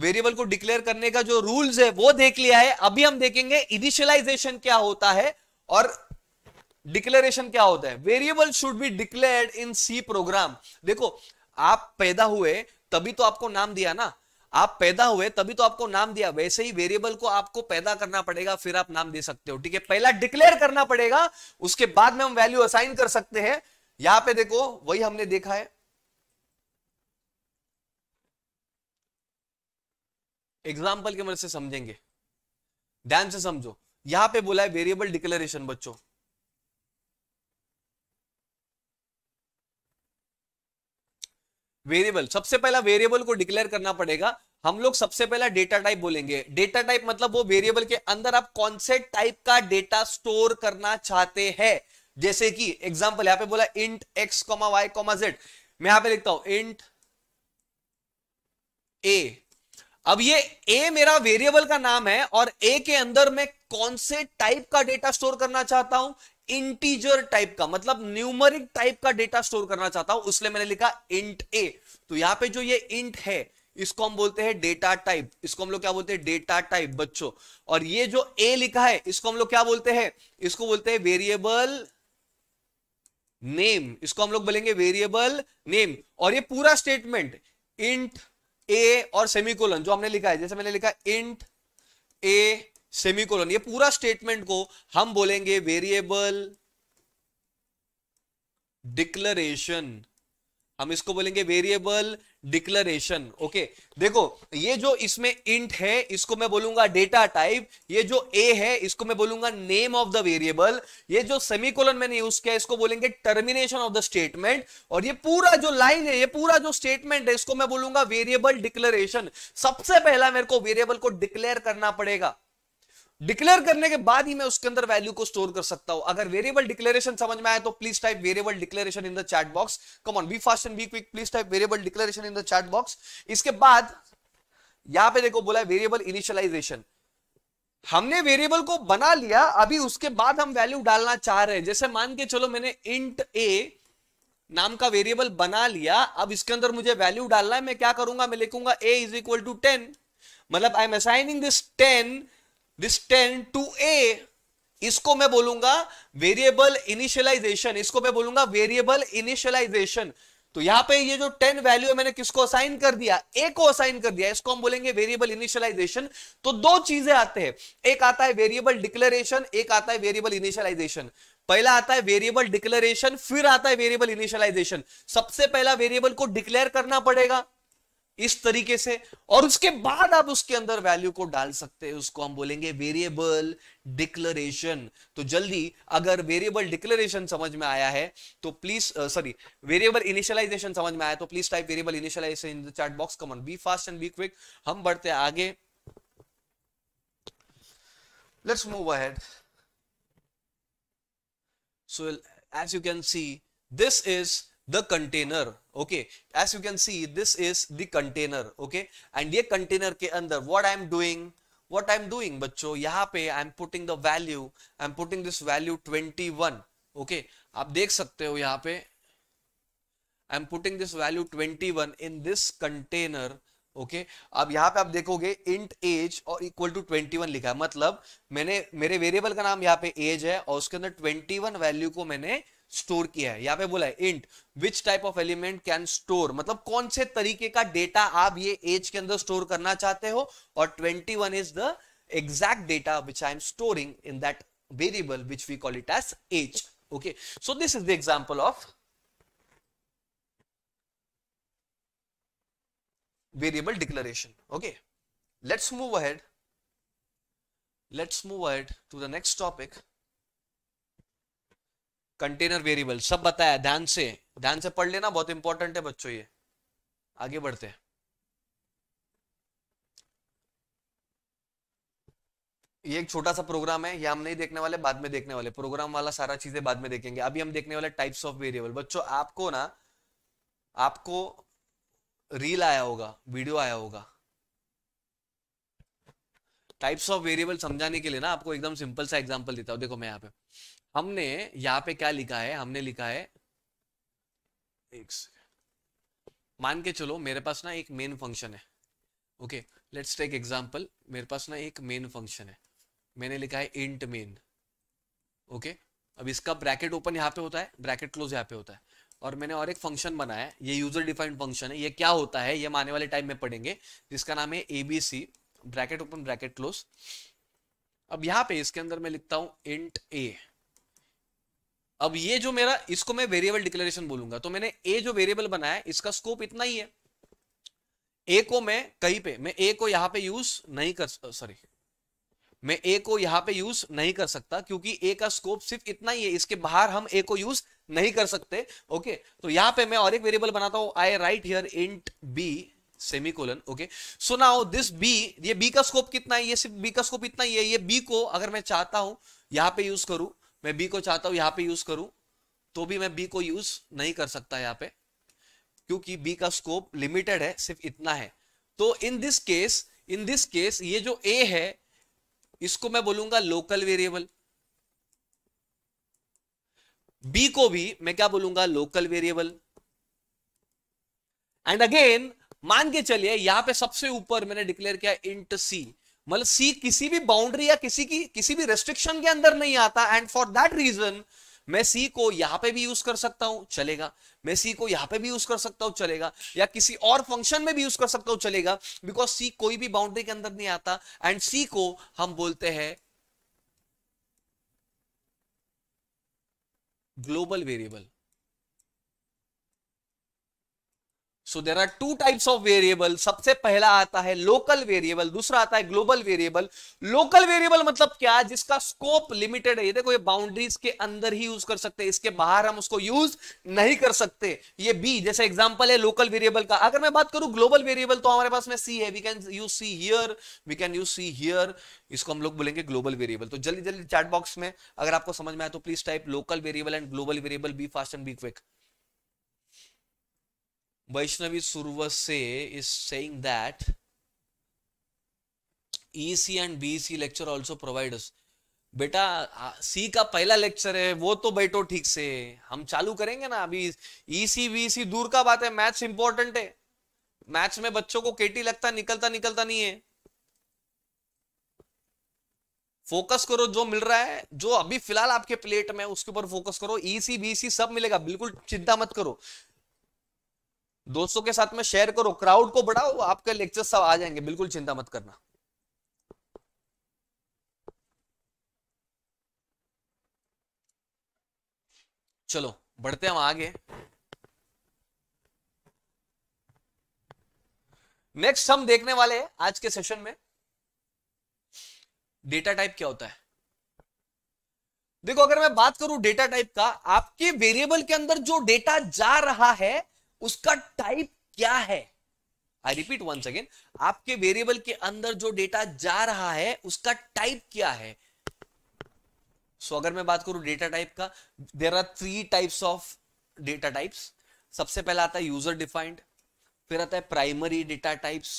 वेरिएबल को डिक्लेयर करने का जो रूल्स है वो देख लिया है अभी हम देखेंगे इनिशियलाइजेशन क्या होता है और डिक्लेरेशन क्या होता है variable should be declared in C program देखो आप पैदा हुए तभी तो आपको नाम दिया ना आप पैदा हुए तभी तो आपको नाम दिया वैसे ही वेरिएबल को आपको पैदा करना पड़ेगा फिर आप नाम दे सकते हो ठीक है पहला डिक्लेयर करना पड़ेगा उसके बाद में हम वैल्यू असाइन कर सकते हैं यहां पे देखो वही हमने देखा है एग्जाम्पल के मदद से समझेंगे ध्यान से समझो यहां पे बोला है वेरिएबल डिक्लेरेशन बच्चों वेरिएबल सबसे पहला वेरिएबल को डिक्लेयर करना पड़ेगा हम लोग सबसे पहला डेटा टाइप बोलेंगे डेटा टाइप मतलब वो वेरिएबल के अंदर आप कौन से टाइप का डेटा स्टोर करना चाहते हैं जैसे कि एग्जांपल यहां पे बोला int x comma y comma z मैं यहां पे लिखता हूं इंट ए अब ये ए मेरा वेरिएबल का नाम है और ए के अंदर मैं कौन से टाइप का डेटा स्टोर करना चाहता हूं इंटीजर टाइप का मतलब न्यूमरिक टाइप का डेटा स्टोर करना चाहता हूं उसलिए मैंने लिखा इंट ए तो यहां पे जो ये इंट है इसको हम बोलते हैं डेटा टाइप इसको हम लोग क्या बोलते हैं डेटा टाइप बच्चों और ये जो ए लिखा है इसको हम लोग क्या बोलते हैं इसको बोलते हैं वेरिएबल नेम इसको हम लोग बोलेंगे वेरिएबल नेम और ये पूरा स्टेटमेंट इंट ए और सेमिकोलन जो हमने लिखा है जैसे मैंने लिखा इंट ए सेमीकोलन ये पूरा स्टेटमेंट को हम बोलेंगे वेरिएबल डिक्लरेशन हम इसको बोलेंगे वेरिएबल डिक्लरेशन ओके देखो ये जो इसमें इंट है इसको मैं बोलूंगा डेटा टाइप ये जो ए है इसको मैं बोलूंगा नेम ऑफ द वेरिएबल ये जो सेमीकोलन मैंने यूज किया इसको बोलेंगे टर्मिनेशन ऑफ द स्टेटमेंट और ये पूरा जो लाइन है ये पूरा जो स्टेटमेंट है इसको मैं बोलूंगा वेरिएबल डिक्लेरेशन सबसे पहला मेरे को वेरिएबल को डिक्लेयर करना पड़ेगा डिक्लेयर करने के बाद ही मैं उसके अंदर वैल्यू को स्टोर कर सकता हूं अगर वेरिएबल डिक्लेरेशन समझ में आए तो please type variable declaration in the chat box come on be fast and be quick please type variable declaration in the chat box इसके बाद यहां पे देखो बोला वेरिएबल इनिशियलाइजेशन हमने वेरिएबल को बना लिया अभी उसके बाद हम वैल्यू डालना चाह रहे हैं जैसे मान के चलो मैंने इंट ए नाम का वेरिएबल बना लिया अब इसके अंदर मुझे वैल्यू डालना है मैं क्या करूंगा मैं लिखूंगा a is equal to ten मतलब I am assigning this ten this ten to a इसको मैं बोलूंगा वेरिएबल इनिशियलाइजेशन इसको मैं बोलूंगा वेरिएबल इनिशियलाइजेशन तो यहां पे ये जो टेन वैल्यू है मैंने किसको असाइन कर दिया ए को असाइन कर दिया इसको हम बोलेंगे वेरिएबल इनिशियलाइजेशन तो दो चीजें आते हैं एक आता है वेरिएबल डिक्लेरेशन एक आता है वेरिएबल इनिशियलाइजेशन पहला आता है वेरिएबल डिक्लेरेशन फिर आता है वेरिएबल इनिशियलाइजेशन सबसे पहला वेरिएबल को डिक्लेयर करना पड़ेगा इस तरीके से और उसके बाद आप उसके अंदर वैल्यू को डाल सकते हैं उसको हम बोलेंगे वेरिएबल डिक्लेरेशन तो जल्दी अगर वेरिएबल डिक्लेरेशन समझ में आया है तो प्लीज सॉरी वेरिएबल इनिशियलाइजेशन समझ में आया तो please type variable initialization in the chat box come on be fast and be quick हम बढ़ते हैं आगे let's move ahead so as you can see this is the container okay as you can see this is the container okay and ye container ke andar what i am doing what i am doing bachcho yahan pe i am putting the value i am putting this value 21 okay aap dekh sakte ho yahan pe i am putting this value 21 in this container okay okay, अब यहाँ पे आप देखोगे int age और equal to 21 लिखा है मतलब मैंने मेरे वेरिएबल का नाम यहाँ पे एज है और उसके अंदर 21 वैल्यू को मैंने स्टोर किया है यहाँ पे बोला है int which type of element can store मतलब कौन से तरीके का डेटा आप ये एज के अंदर स्टोर करना चाहते हो और twenty one is the exact data which I am storing in that variable which we call it as age okay so this is the example of variable declaration okay let's move ahead let's move ahead to the next topic container variable सब बताया ध्यान से ध्यान से पढ़ लेना बहुत important है बच्चों ये आगे बढ़ते हैं ये एक छोटा सा प्रोग्राम है ये हम नहीं देखने वाले बाद में देखने वाले प्रोग्राम वाला सारा चीजें बाद में देखेंगे अभी हम देखने वाले टाइप्स ऑफ वेरिएबल बच्चों आपको ना आपको रील आया होगा वीडियो आया होगा टाइप्स ऑफ वेरिएबल समझाने के लिए ना आपको एकदम सिंपल सा एग्जांपल देता हूँ देखो मैं यहाँ पे हमने यहाँ पे क्या लिखा है हमने लिखा है एक मान के चलो मेरे पास ना एक मेन फंक्शन है ओके लेट्स टेक एग्जांपल मेरे पास ना एक मेन फंक्शन है मैंने लिखा है इंट मेन ओके अब इसका ब्रैकेट ओपन यहाँ पे होता है ब्रैकेट क्लोज यहाँ पे होता है और मैंने और एक फंक्शन बनाया है ये यूजर डिफाइंड फंक्शन है ये क्या होता है ये आने वाले टाइम में पढ़ेंगे जिसका नाम है abc bracket open bracket close अब यहाँ पे इसके अंदर मैं लिखता हूँ इंट ए अब ये जो मेरा इसको मैं वेरिएबल डिक्लेरेशन बोलूंगा तो मैंने ए जो वेरिएबल बनाया इसका स्कोप इतना ही है ए को मैं कहीं पे मैं ए को यहां पे यूज नहीं कर सॉरी मैं ए को यहां पे यूज नहीं कर सकता क्योंकि ए का स्कोप सिर्फ इतना ही है इसके बाहर हम ए को यूज नहीं कर सकते ओके तो यहां पे मैं और एक वेरिएबल बनाता हूं I write here int b semicolon okay so now this b ये बी का स्कोप कितना है ये सिर्फ बी का स्कोप इतना ही है ये बी को अगर मैं चाहता हूं यहां पे यूज करूं मैं बी को चाहता हूं यहाँ पे यूज करूं तो भी मैं बी को यूज नहीं कर सकता यहाँ पे क्योंकि बी का स्कोप लिमिटेड है सिर्फ इतना है तो in this case in this case ये जो ए है इसको मैं बोलूंगा लोकल वेरिएबल बी को भी मैं क्या बोलूंगा लोकल वेरिएबल एंड अगेन मान के चलिए यहां पे सबसे ऊपर मैंने डिक्लेयर किया इंट सी मतलब सी किसी भी बाउंड्री या किसी की किसी भी रेस्ट्रिक्शन के अंदर नहीं आता एंड फॉर दैट रीजन मैं सी को यहां पे भी यूज कर सकता हूं चलेगा मैं सी को यहां पे भी यूज कर सकता हूं चलेगा या किसी और फंक्शन में भी यूज कर सकता हूं चलेगा बिकॉज सी कोई भी बाउंड्री के अंदर नहीं आता एंड सी को हम बोलते हैं global variable so there are two types of variable सबसे पहला आता है लोकल वेरिएबल दूसरा आता है ग्लोबल वेरिएबल लोकल वेरिएबल मतलब क्या जिसका स्कोप लिमिटेड है ये देखो ये बाउंड्रीज के अंदर ही यूज कर सकते हैं इसके बाहर हम उसको यूज नहीं कर सकते ये बी जैसे एग्जाम्पल है लोकल वेरिएबल का अगर मैं बात करूं ग्लोबल वेरिएबल तो हमारे पास में सी है we can you see here we can you see here इसको हम लोग बोलेंगे ग्लोबल वेरिएबल तो जल्दी जल्दी चैट बॉक्स में अगर आपको समझ में आए तो please type local variable and global variable be fast and be quick Vaishnavi Survase is saying that EC and BC lecture also provide us. बेटा सी का पहला लेक्चर है वो तो बैठो ठीक से हम चालू करेंगे ना अभी ईसी e बीसी दूर का बात है मैथ्स इंपॉर्टेंट है मैथ्स में बच्चों को केटी लगता निकलता निकलता नहीं है फोकस करो जो मिल रहा है जो अभी फिलहाल आपके प्लेट में उसके ऊपर फोकस करो ईसी e बीसी सब मिलेगा बिल्कुल चिंता मत करो दोस्तों के साथ में शेयर करो क्राउड को बढ़ाओ आपके लेक्चर सब आ जाएंगे बिल्कुल चिंता मत करना चलो बढ़ते हम आगे नेक्स्ट हम देखने वाले हैं आज के सेशन में डेटा टाइप क्या होता है देखो अगर मैं बात करूं डेटा टाइप का आपके वेरिएबल के अंदर जो डेटा जा रहा है उसका टाइप क्या है आई रिपीट वंस अगेन आपके वेरिएबल के अंदर जो डेटा जा रहा है उसका टाइप क्या है सो so, अगर मैं बात करूं डेटा टाइप का there are three types of data types सबसे पहला आता है यूजर डिफाइंड फिर आता है प्राइमरी डेटा टाइप्स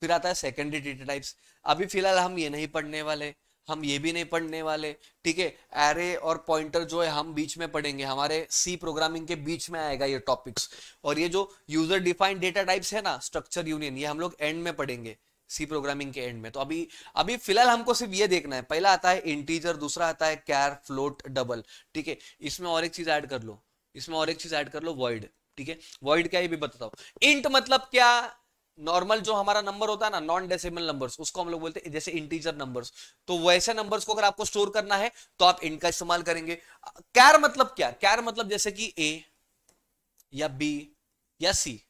फिर आता है सेकेंडरी डेटा टाइप्स अभी फिलहाल हम ये नहीं पढ़ने वाले हम ये भी नहीं पढ़ने वाले ठीक है एरे और पॉइंटर जो है हम बीच में पढ़ेंगे हमारे सी प्रोग्रामिंग के बीच में आएगा ये टॉपिक्स और ये जो यूजर डिफाइंड डेटा टाइप्स है ना स्ट्रक्चर यूनियन ये हम लोग एंड में पढ़ेंगे सी प्रोग्रामिंग के एंड में तो अभी अभी फिलहाल हमको सिर्फ ये देखना है पहला आता है इंटीजर दूसरा आता है कैर फ्लोट डबल ठीक है इसमें और एक चीज ऐड कर लो इसमें और एक चीज ऐड कर लो वर्ड ठीक है वर्ड क्या ये भी बताता हूँ इंट मतलब क्या नॉर्मल जो हमारा नंबर होता है ना नॉन डेसिमल नंबर्स उसको हम लोग बोलते हैं जैसे इंटीजर नंबर्स तो वैसे नंबर्स को अगर आपको स्टोर करना है तो आप इनका इस्तेमाल करेंगे कैर मतलब क्या कैर मतलब जैसे कि ए या बी या सी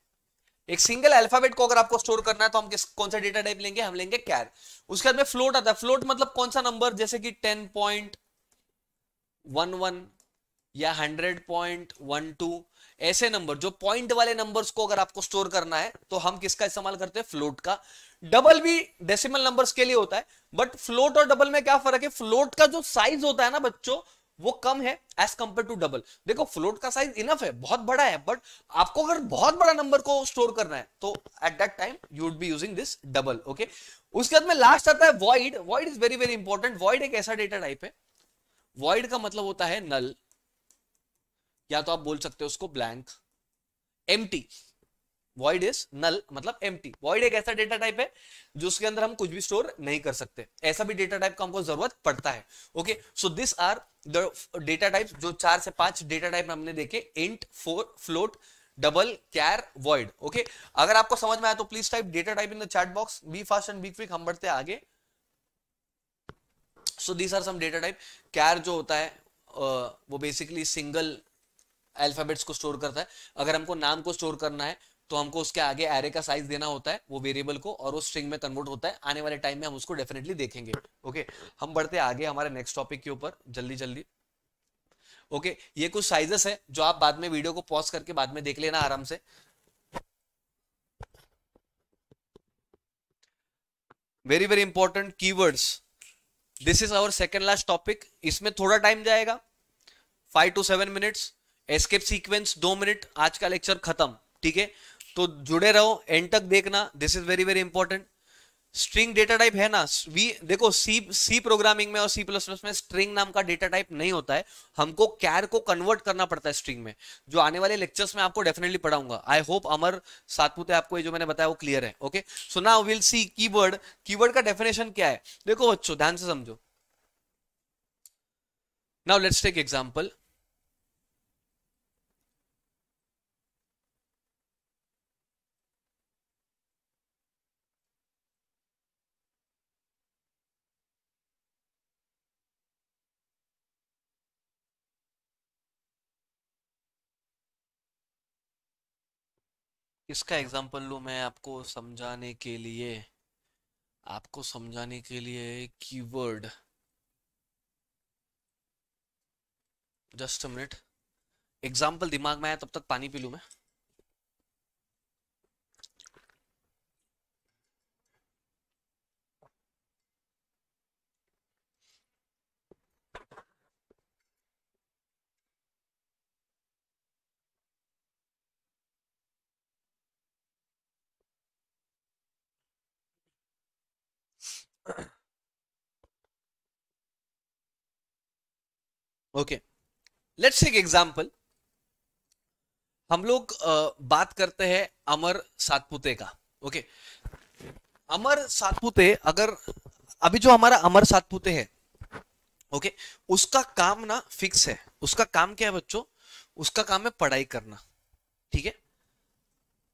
एक सिंगल अल्फाबेट को अगर आपको स्टोर करना है तो हम किस कौन सा डेटा टाइप लेंगे हम लेंगे कैर उसके बाद में फ्लोट आता है फ्लोट मतलब कौन सा नंबर जैसे कि टेन पॉइंट वन वन या हंड्रेड पॉइंट वन टू ऐसे नंबर जो पॉइंट वाले नंबर्स को अगर आपको स्टोर करना है तो हम किसका इस्तेमाल करते हैं फ्लोट का डबल भी डेसिमल नंबर्स के लिए होता है बट फ्लोट और डबल में क्या फर्क है फ्लोट का जो साइज होता है ना बच्चों वो कम है एज कंपेयर टू डबल देखो फ्लोट का साइज इनफ है बहुत बड़ा है बट आपको अगर बहुत बड़ा नंबर को स्टोर करना है तो at that time you would be using this double okay उसके बाद में लास्ट आता है void void is very very important void एक ऐसा डेटा टाइप है वॉइड का मतलब होता है नल या तो आप बोल सकते हो उसको blank empty void is null मतलब एम वॉइड एक ऐसा डेटा टाइप है जो उसके अंदर हम कुछ भी स्टोर नहीं कर सकते ऐसा भी डेटा टाइप का हमको जरूरत पड़ता है okay so this are the data type जो चार से पांच डेटा टाइप हमने देखे int for float double char void okay अगर आपको समझ में आया तो please type data type in the chat box be fast and be quick हम बढ़ते आगे so this are some data type char जो होता है वो बेसिकली सिंगल अल्फाबेट्स को स्टोर करता है अगर हमको नाम को स्टोर करना है तो हमको उसके आगे एरे का साइज देना होता है वो वेरिएबल को और वो स्ट्रिंग में कन्वर्ट होता है आने वाले टाइम में हम उसको डेफिनेटली देखेंगे ओके हम बढ़ते आगे हमारे नेक्स्ट टॉपिक के ऊपर जल्दी जल्दी ओके ये कुछ साइजेस है जो आप बाद में वीडियो को पॉज करके बाद में देख लेना आराम से very very important keywords this is our second last topic इसमें थोड़ा टाइम जाएगा five to seven minutes escape sequence दो मिनट आज का लेक्चर खत्म ठीक है तो जुड़े रहो एंड तक देखना this is very very important string data type है ना वी देखो सी सी प्रोग्रामिंग में और सी प्लस प्लस में स्ट्रिंग नाम का डेटा टाइप नहीं होता है हमको कैर को कन्वर्ट करना पड़ता है स्ट्रिंग में जो आने वाले लेक्चर्स में आपको डेफिनेटली पढ़ाऊंगा आई होप अमर सातपुते आपको ये जो मैंने बताया वो क्लियर है ओके सो ना विल सी कीवर्ड कीवर्ड का डेफिनेशन क्या है देखो बच्चों ध्यान से समझो नाउ लेट्स टेक एग्जाम्पल इसका एग्जांपल लूँ मैं आपको समझाने के लिए आपको समझाने के लिए कीवर्ड जस्ट मिनट एग्जाम्पल दिमाग में आया तब तक पानी पी लूँ मैं ओके लेट्स एक एग्जांपल हम लोग बात करते हैं अमर सातपुते का ओके अमर सातपुते अगर अभी जो हमारा अमर सातपुते है ओके उसका काम ना फिक्स है उसका काम क्या है बच्चों उसका काम है पढ़ाई करना ठीक है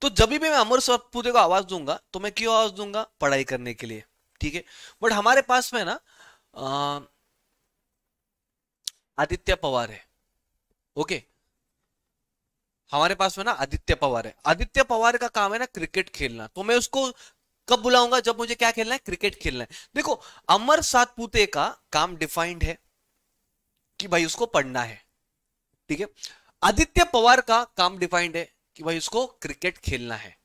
तो जब भी मैं अमर सातपुते को आवाज दूंगा तो मैं क्यों आवाज दूंगा पढ़ाई करने के लिए ठीक है बट हमारे पास में ना आदित्य पवार है ओके हमारे पास में ना आदित्य पवार है आदित्य पवार का काम है ना क्रिकेट खेलना तो मैं उसको कब बुलाऊंगा जब मुझे क्या खेलना है क्रिकेट खेलना है देखो अमर सातपुते का काम डिफाइंड है कि भाई उसको पढ़ना है ठीक है आदित्य पवार का काम डिफाइंड है कि भाई उसको क्रिकेट खेलना है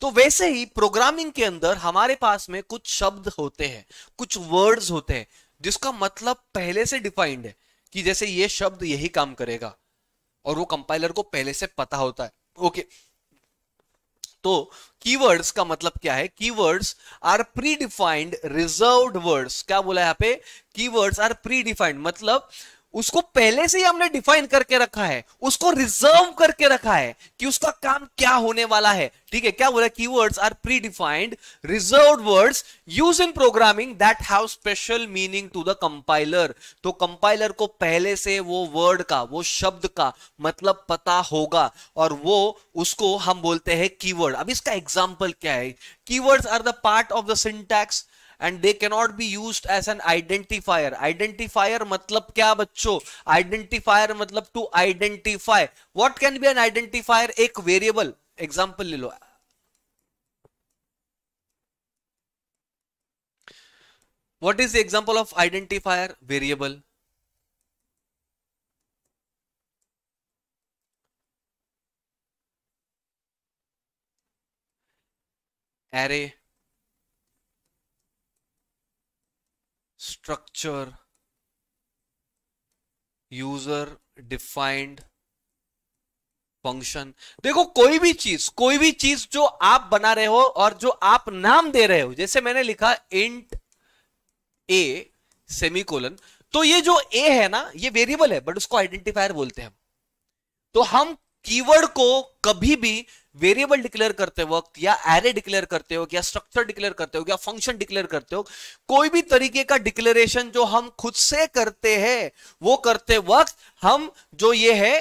तो वैसे ही प्रोग्रामिंग के अंदर हमारे पास में कुछ शब्द होते हैं कुछ वर्ड्स होते हैं जिसका मतलब पहले से डिफाइंड है कि जैसे ये शब्द यही काम करेगा और वो कंपाइलर को पहले से पता होता है ओके तो कीवर्ड्स का मतलब क्या है keywords are predefined reserve words क्या बोला यहां पे कीवर्ड्स आर प्री डिफाइंड मतलब उसको पहले से ही हमने डिफाइन करके रखा है उसको रिजर्व करके रखा है कि उसका काम क्या होने वाला है ठीक है क्या बोला keywords are predefined reserve words use in programming that have special meaning to the compiler तो कंपाइलर को पहले से वो वर्ड का वो शब्द का मतलब पता होगा और वो उसको हम बोलते हैं कीवर्ड अब इसका एग्जाम्पल क्या है keywords are the part of the syntax and they cannot be use as an identifier identifier मतलब क्या बच्चों आइडेंटिफायर मतलब to identify what can be an identifier एक वेरिएबल एग्जाम्पल ले लो what is the example of identifier variable array structure user defined function देखो कोई भी चीज कोई भी चीज जो आप बना रहे हो और जो आप नाम दे रहे हो जैसे मैंने लिखा इंट ए सेमीकोलन तो ये जो ए है ना ये वेरिएबल है बट उसको आइडेंटिफायर बोलते हैं तो हम कीवर्ड को कभी भी वेरिएबल डिक्लेयर करते वक्त या एरे डिक्लेयर करते हो या स्ट्रक्चर डिक्लेयर करते हो या फंक्शन डिक्लेयर करते हो कोई भी तरीके का डिक्लेरेशन जो हम खुद से करते हैं वो करते वक्त हम जो ये है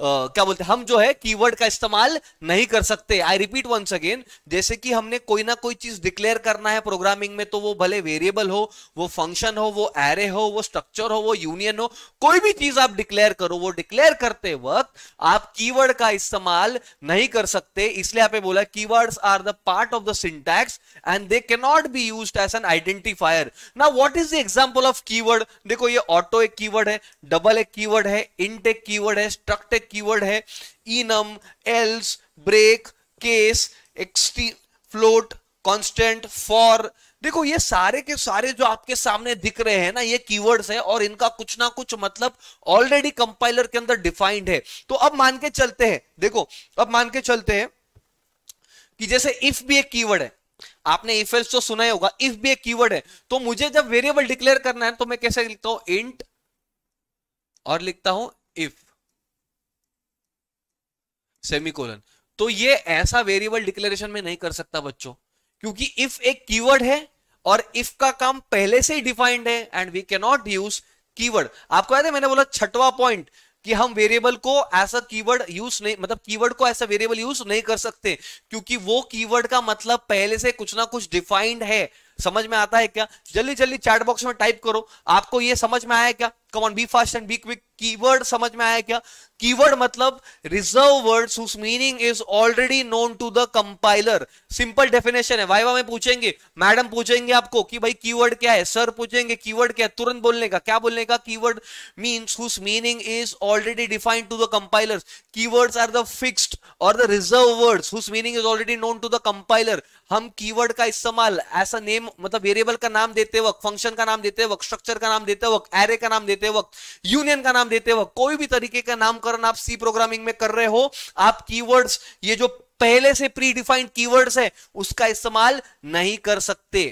क्या बोलते हैं हम जो है कीवर्ड का इस्तेमाल नहीं कर सकते आई रिपीट वंस अगेन जैसे कि हमने कोई ना कोई चीज डिक्लेयर करना है प्रोग्रामिंग में तो वो भले वेरिएबल हो वो फंक्शन हो वो एरे हो वो स्ट्रक्चर हो वो यूनियन हो कोई भी चीज आप डिक्लेयर करो वो डिक्लेयर करते वक्त आप कीवर्ड का इस्तेमाल नहीं कर सकते इसलिए आपने बोला word are the part of the syntax and they cannot be use as an identifier ना what is the example of keyword देखो ये ऑटो एक कीवर्ड है डबल एक कीवर्ड है इंट एक कीवर्ड है स्ट्रक्ट एक कीवर्ड है enum else break case extern float constant for देखो ये सारे के सारे जो आपके सामने दिख रहे हैं ना ये कीवर्ड्स हैं और इनका कुछ ना कुछ मतलब ऑलरेडी कंपाइलर के अंदर डिफाइंड है तो अब मान के चलते हैं देखो अब मान के चलते हैं कि जैसे इफ भी एक कीवर्ड है आपने इफ एल्स तो सुना ही होगा इफ भी एक कीवर्ड है तो मुझे जब वेरिएबल डिक्लेयर करना है तो मैं कैसे लिखता हूं इंट और लिखता हूं इफ सेमिकोलन तो ये ऐसा वेरिएबल डिक्लेरेशन में नहीं कर सकता बच्चों क्योंकि इफ एक कीवर्ड है और इफ का काम पहले से ही डिफाइंड है and we can not use keyword आपको याद है मैंने बोला छठवा पॉइंट कि हम वेरिएबल को ऐसा कीवर्ड यूज नहीं मतलब कीवर्ड को ऐसा वेरिएबल यूज नहीं कर सकते क्योंकि वो कीवर्ड का मतलब पहले से कुछ ना कुछ डिफाइंड है समझ में आता है क्या जल्दी जल्दी चैट बॉक्स में टाइप करो आपको ये समझ में आया क्या come on be fast and be quick keyword समझ में आया क्या कीवर्ड मतलब reserve words whose meaning is already known to the compiler simple definition है वाइवा में पूछेंगे मैडम पूछेंगे आपको कि भाई कीवर्ड क्या है सर पूछेंगे कीवर्ड क्या है तुरंत बोलने का क्या बोलने का keyword means whose meaning is already defined to the compiler keywords are the fixed और the reserve words whose meaning is already known to the compiler हम कीवर्ड का इस्तेमाल ऐसा नेम मतलब वेरिएबल का नाम देते वक्त फंक्शन का नाम देते वक्त स्ट्रक्चर का नाम देते वक्त एरे का नाम देते देते वक्त यूनियन का नाम देते वक्त कोई भी तरीके का नामकरण आप सी प्रोग्रामिंग में कर रहे हो आप कीवर्ड्स ये जो पहले से प्री डिफाइंड कीवर्ड्स है उसका इस्तेमाल नहीं कर सकते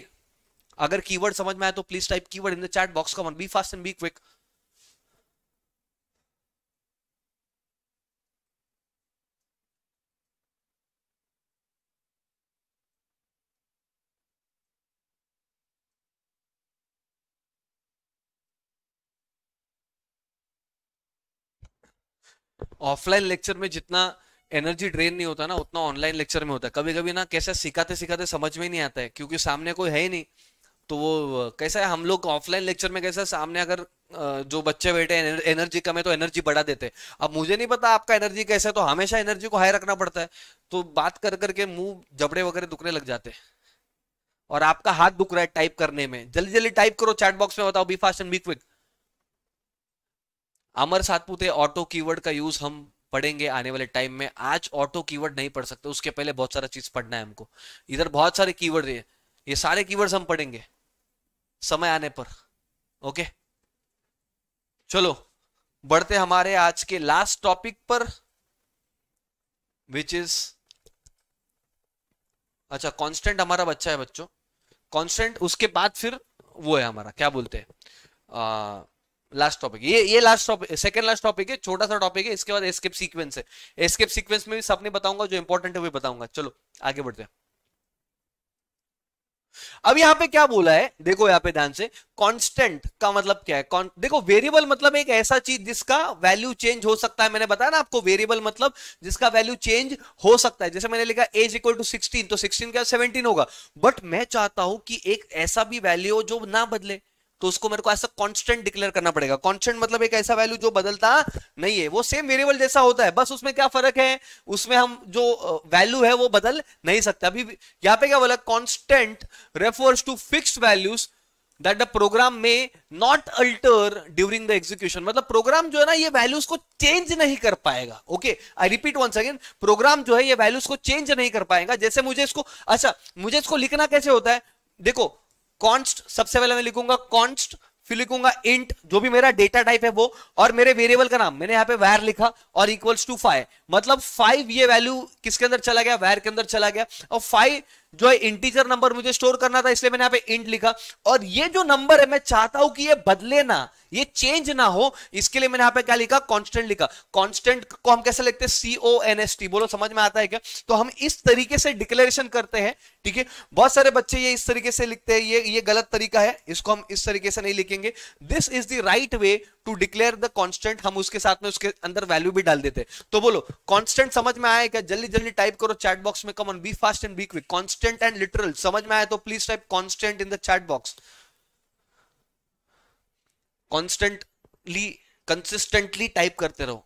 अगर कीवर्ड समझ में आए तो please type keyword in the chat box come on be fast and be quick offline lecture में जितना एनर्जी ड्रेन नहीं होता ना उतना ऑनलाइन लेक्चर में होता है कभी कभी ना कैसा सिखाते सिखाते समझ में नहीं आता है क्योंकि सामने कोई है ही नहीं तो वो कैसा है हम लोग ऑफलाइन लेक्चर में कैसा सामने अगर जो बच्चे बैठे हैं एनर्जी कम है तो एनर्जी बढ़ा देते हैं अब मुझे नहीं पता आपका एनर्जी कैसा है तो हमेशा एनर्जी को हाई रखना पड़ता है तो बात कर करके मुंह जबड़े वगैरह दुखने लग जाते हैं और आपका हाथ दुख रहा है टाइप करने में जल्दी जल्दी टाइप करो चैट बॉक्स में बताओ be fast and be quick Amar Satpute auto keyword का यूज हम पढ़ेंगे आने वाले टाइम में आज ऑटो कीवर्ड नहीं पढ़ सकते उसके पहले बहुत सारा चीज पढ़ना है हमको इधर बहुत सारे कीवर्ड है ये सारे कीवर्ड्स हम पढ़ेंगे समय आने पर ओके चलो बढ़ते हमारे आज के लास्ट टॉपिक पर विच इज अच्छा कांस्टेंट हमारा बच्चा है बच्चों कांस्टेंट उसके बाद फिर वो है हमारा क्या बोलते हैं लास्ट टॉपिक ये ये last topic second last topic है छोटा सा टॉपिक है इसके बाद एस्केप सीक्वेंस है एस्केप सीक्वेंस में भी सब नहीं बताऊंगा जो इंपॉर्टेंट है वो बताऊंगा चलो आगे बढ़ते हैं अब यहां पे क्या बोला है देखो यहां पे ध्यान से कांस्टेंट का मतलब क्या है कौन देखो वेरिएबल मतलब एक ऐसा चीज जिसका वैल्यू चेंज हो सकता है मैंने बताया ना आपको वेरिएबल मतलब जिसका वैल्यू चेंज हो सकता है जैसे मैंने लिखा एज इक्वल टू सिक्सटीन तो सिक्सटीन क्या सेवनटीन होगा बट मैं चाहता हूं कि एक ऐसा भी वैल्यू हो जो ना बदले तो उसको मेरे को ऐसा कॉन्स्टेंट डिक्लेयर करना पड़ेगा कॉन्स्टेंट मतलब एक ऐसा वैल्यू जो बदलता नहीं है वो सेम वेरिएबल जैसा होता है बस उसमें क्या फर्क है उसमें हम जो वैल्यू है वो बदल नहीं सकता अभी यहाँ पे क्या बोला constant refers to fix values that the program may not alter during the execution मतलब प्रोग्राम जो है ना ये वैल्यूज को चेंज नहीं कर पाएगा okay I repeat once again program जो है ये वैल्यूज को चेंज नहीं कर पाएगा जैसे मुझे इसको अच्छा मुझे इसको लिखना कैसे होता है देखो कॉन्स्ट सबसे पहले मैं लिखूंगा कॉन्स्ट फिर लिखूंगा इंट जो भी मेरा डेटा टाइप है वो और मेरे वेरिएबल का नाम मैंने यहाँ पे वैर लिखा और इक्वल्स टू फाइव मतलब फाइव ये वैल्यू किसके अंदर चला गया वायर के अंदर चला गया और फाइव जो है इंटीजर नंबर मुझे स्टोर करना था इसलिए मैंने यहाँ पे इंट लिखा और ये जो नंबर है मैं चाहता हूं कि ये बदले ना ये चेंज ना हो इसके लिए मैंने यहाँ पे क्या लिखा कांस्टेंट लिखा कांस्टेंट को हम कैसे लिखते हैं सीओ एन एस टी बोलो समझ में आता है क्या तो हम इस तरीके से डिक्लेरेशन करते हैं ठीक है बहुत सारे बच्चे ये इस तरीके से लिखते हैं ये ये गलत तरीका है इसको हम इस तरीके से नहीं लिखेंगे this is the right way to declare the constant हम उसके साथ में उसके अंदर वैल्यू भी डाल देते तो बोलो कॉन्स्टेंट समझ में आया क्या जल्दी जल्दी टाइप करो चैट बॉक्स में come on be fast and be quick constant constant and literal समझ में आया तो please type constant in the chat box constantly consistently type करते रहो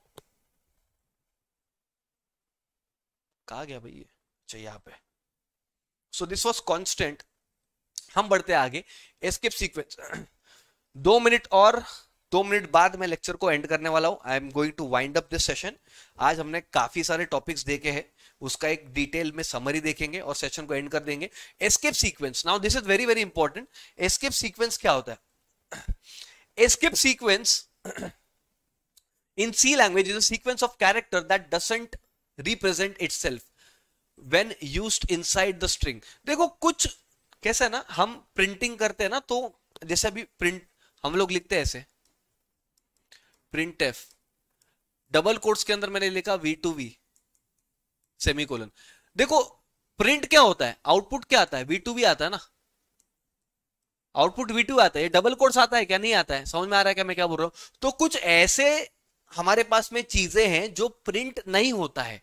कहा गया भाई ये अच्छा यहाँ पे सो दिस वाज कॉन्स्टेंट हम बढ़ते आगे एस्केप सीक्वेंस [CLEARS THROAT] दो मिनट और दो मिनट बाद मैं लेक्चर को एंड करने वाला हूं I am going to wind up this session आज हमने काफी सारे टॉपिक्स देखे हैं उसका एक डिटेल में समरी देखेंगे और सेशन को एंड कर देंगे escape sequence now this is very very important escape sequence क्या होता है escape sequence in C language is a sequence of character that doesn't represent itself when used inside the string देखो कुछ कैसा है ना हम प्रिंटिंग करते हैं ना तो जैसे अभी प्रिंट हम लोग लिखते हैं ऐसे प्रिंट एफ डबल कोट्स के अंदर मैंने लिखा वी टू वी सेमीकोलन देखो प्रिंट क्या होता है आउटपुट क्या आता है वी टू भी आता है ना आउटपुट वी टू आता है ये डबल कोर्स आता है क्या नहीं आता है समझ में आ रहा है क्या मैं क्या बोल रहा हूं तो कुछ ऐसे हमारे पास में चीजें हैं जो प्रिंट नहीं होता है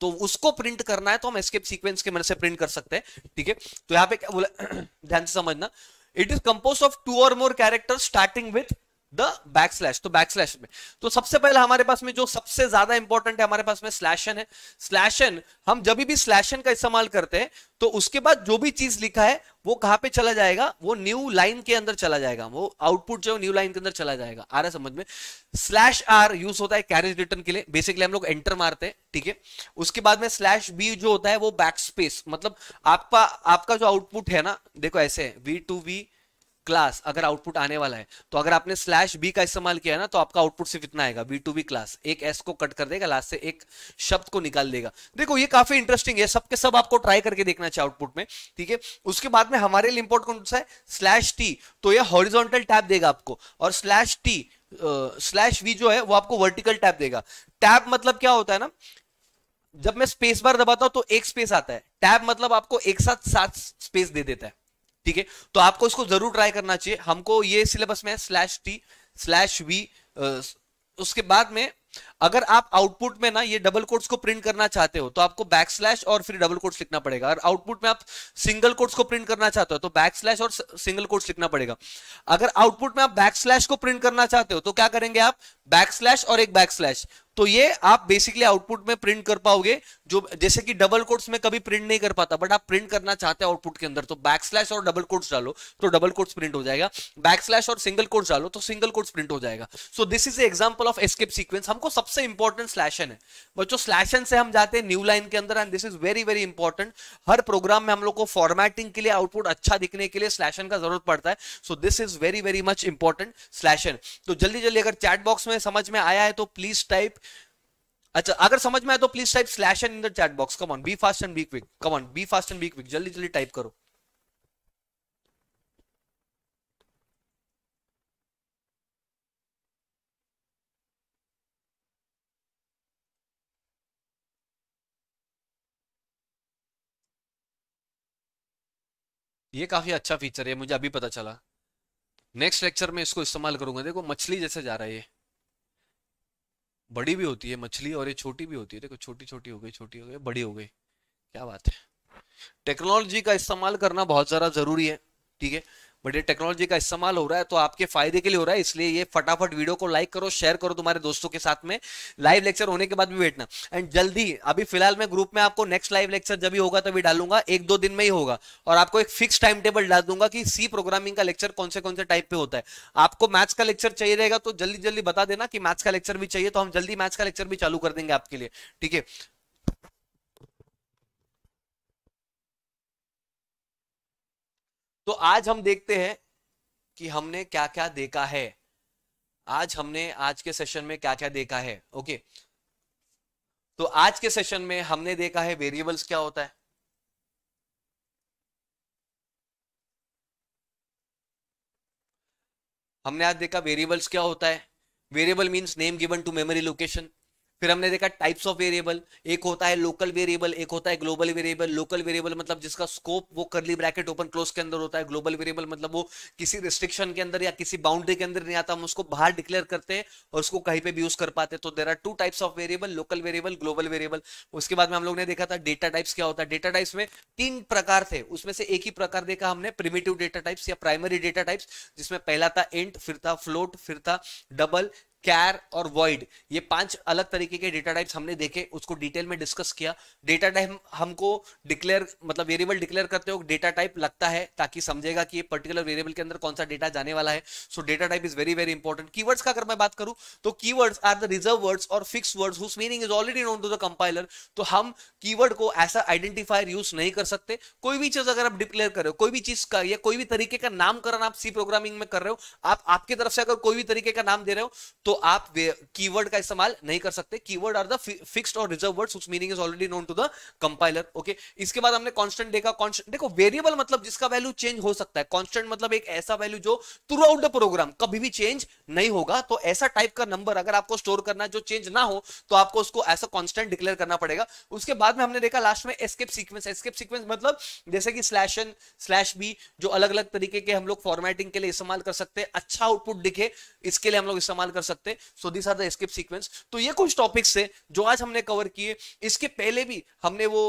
तो उसको प्रिंट करना है तो हम एस्केप सीक्वेंस के मन से प्रिंट कर सकते हैं ठीक है तो यहाँ पे क्या बोला [CLEARS THROAT] ध्यान से समझना it is compose of two और more character starting with the back slash तो बैक स्लैश में तो सबसे पहले हमारे पास में जो सबसे ज्यादा इंपॉर्टेंट है हमारे पास में स्लैशन है स्लैशन हम जब भी स्लैशन का इस्तेमाल करते हैं तो उसके बाद जो भी चीज लिखा है वो कहां पे चला जाएगा वो न्यू लाइन के अंदर चला जाएगा वो आउटपुट जो न्यू लाइन के अंदर चला जाएगा आ रहा समझ में स्लैश आर यूज होता है कैरेज रिटर्न के लिए बेसिकली हम लोग एंटर मारते हैं ठीक है उसके बाद में स्लैश बी जो होता है वो बैक स्पेस मतलब आपका आपका जो आउटपुट है ना देखो ऐसे वी टू वी क्लास अगर आउटपुट आने वाला है तो अगर आपने स्लैश बी का इस्तेमाल किया ना तो आपका आउटपुट सिर्फ इतना आएगा बी टू बी क्लास एक एस को कट कर देगा लास्ट से एक शब्द को निकाल देगा देखो ये काफी इंटरेस्टिंग है सबके सब आपको ट्राई करके देखना चाहिए आउटपुट में ठीक है उसके बाद में हमारे लिए इंपोर्ट कौन सा है स्लैश टी तो यह हॉरिजोनटल टैप देगा आपको और स्लैश टी स्लैश वी जो है वो आपको वर्टिकल टैप देगा टैप मतलब क्या होता है ना जब मैं स्पेस बार दबाता हूं तो एक स्पेस आता है टैब मतलब आपको एक साथ सात स्पेस दे देता है ठीक है तो आपको इसको जरूर ट्राई करना चाहिए हमको ये सिलेबस में स्लैश टी स्लैश वी उसके बाद में अगर आप आउटपुट में ना ये डबल कोड्स को प्रिंट करना चाहते हो तो आपको बैक स्लैश और फिर डबल कोड्स लिखना पड़ेगा अगर आउटपुट में आप सिंगल कोड्स को प्रिंट करना चाहते हो तो बैक स्लैश और सिंगल कोड्स लिखना पड़ेगा अगर आउटपुट में आप बैक स्लैश को प्रिंट करना चाहते हो तो क्या करेंगे आप बैक स्लैश और एक बैक स्लैश तो ये आप बेसिकली आउटपुट में प्रिंट कर पाओगे जो जैसे कि डबल कोड्स में कभी प्रिंट नहीं कर पाता बट आप प्रिंट करना चाहते हो आउटपुट के अंदर तो बैक स्लैश और डबल कोड्स डालो तो डबल कोड्स प्रिंट हो जाएगा बैक स्लैश और सिंगल कोड्स डालो तो सिंगल कोड्स प्रिंट हो जाएगा so this is example of escape sequence हमको सबसे सबसे इंपॉर्टेंट स्लैशन है बच्चों स्लैशन से हम जाते हैं न्यू लाइन के अंदर and this is very very important हर प्रोग्राम में हम लोग को फॉर्मेटिंग के लिए आउटपुट अच्छा दिखने के लिए स्लैशन का जरूरत पड़ता है so this is very very much important slash n तो जल्दी जल्दी अगर चैट बॉक्स में समझ में आया है तो प्लीज टाइप अच्छा अगर समझ में आया तो please type slash n in the chat box come on be fast and be quick come on be fast and be quick जल्दी जल्दी टाइप करो ये काफ़ी अच्छा फीचर है मुझे अभी पता चला नेक्स्ट लेक्चर में इसको इस्तेमाल करूंगा देखो मछली जैसे जा रहा है ये बड़ी भी होती है मछली और ये छोटी भी होती है देखो छोटी छोटी हो गई छोटी हो गई बड़ी हो गई क्या बात है टेक्नोलॉजी का इस्तेमाल करना बहुत ज़्यादा ज़रूरी है ठीक है बट ये टेक्नोलॉजी का इस्तेमाल हो रहा है तो आपके फायदे के लिए हो रहा है इसलिए ये फटाफट वीडियो को लाइक करो शेयर करो तुम्हारे दोस्तों के साथ में लाइव लेक्चर होने के बाद भी बैठना एंड जल्दी अभी फिलहाल मैं ग्रुप में आपको नेक्स्ट लाइव लेक्चर जब भी होगा तभी डालूंगा एक दो दिन में ही होगा और आपको एक फिक्स टाइम टेबल डाल दूंगा कि सी प्रोग्रामिंग का लेक्चर कौन से कौन से टाइप पे होता है आपको मैथ्स का लेक्चर चाहिए रहेगा तो जल्दी जल्दी बता देना कि मैथ्स का लेक्चर भी चाहिए तो हम जल्दी मैथ्स का लेक्चर भी चालू कर देंगे आपके लिए ठीक है तो आज हम देखते हैं कि हमने क्या क्या देखा है आज हमने आज के सेशन में क्या क्या देखा है ओके तो आज के सेशन में हमने देखा है वेरिएबल्स क्या होता है हमने आज देखा वेरिएबल्स क्या होता है variable means name given to memory location फिर हमने देखा टाइप्स ऑफ वेरिएबल एक होता है लोकल वेरिएबल एक होता है ग्लोबल वेरिएबल लोकल वेरिएबल मतलब जिसका स्कोप वो करली ब्रैकेट ओपन क्लोज के अंदर होता है ग्लोबल वेरिएबल मतलब वो किसी रिस्ट्रिक्शन के अंदर या किसी बाउंड्री के अंदर नहीं आता हम उसको बाहर डिक्लेयर करते हैं और उसको कहीं पे भी यूज कर पाते तो there are two types of variable local variable global variable उसके बाद में हम लोग ने देखा था डेटा टाइप्स क्या होता है डेटा टाइप्स में तीन प्रकार थे उसमें से एक ही प्रकार देखा हमने प्रिमेटिव डेटा टाइप्स या प्राइमरी डेटा टाइप्स जिसमें पहला था एंट फिर था फ्लोट फिर था डबल कैर और वॉइड ये पांच अलग तरीके के डेटा टाइप्स हमने देखे उसको डिटेल में डिस्कस किया डेटा टाइप हमको डिक्लेयर मतलब वेरिएबल डिक्लेयर करते हो डेटा टाइप लगता है ताकि समझेगा कि ये पर्टिकुलर वेरिएबल के अंदर कौन सा डेटा जाने वाला है so data type is very very important की का अगर मैं बात करूं तो key are the reserve words और fix words whose meaning is already known to the compiler तो हम की को ऐसा आइडेंटिफायर यूज नहीं कर सकते कोई भी चीज अगर आप डिक्लेयर कर रहे हो कोई भी चीज का या कोई भी तरीके का नामकरण आप सी प्रोग्रामिंग में कर रहे हो आप आपकी तरफ से अगर कोई भी तरीके का नाम दे रहे हो तो तो आप कीवर्ड का इस्तेमाल नहीं कर सकते कीवर्ड आर द फिक्स्ड और reserve words which meaning is already known to the compiler okay इसके बाद हमने कांस्टेंट देखा कांस्टेंट देखो वेरिएबल मतलब जिसका वैल्यू चेंज हो सकता है कांस्टेंट मतलब एक ऐसा वैल्यू जो थ्रू आउट द प्रोग्राम कभी भी चेंज नहीं होगा तो ऐसा टाइप का नंबर अगर आपको स्टोर करना है जो चेंज ना हो तो आपको उसको ऐसा कॉन्स्टेंट डिक्लेयर करना पड़ेगा उसके बाद में हमने देखा लास्ट में एस्केप सीक्वेंस एस्केप सीक्वेंस मतलब जैसे कि स्लैश एन स्लैश बी जो अलग अलग तरीके के हम लोग फॉर्मेटिंग के लिए इस्तेमाल कर सकते हैं अच्छा आउटपुट दिखे इसके लिए हम लोग इस्तेमाल कर सकते सकते so this are the escape sequence तो ये कुछ टॉपिक्स थे जो आज हमने कवर किए इसके पहले भी हमने वो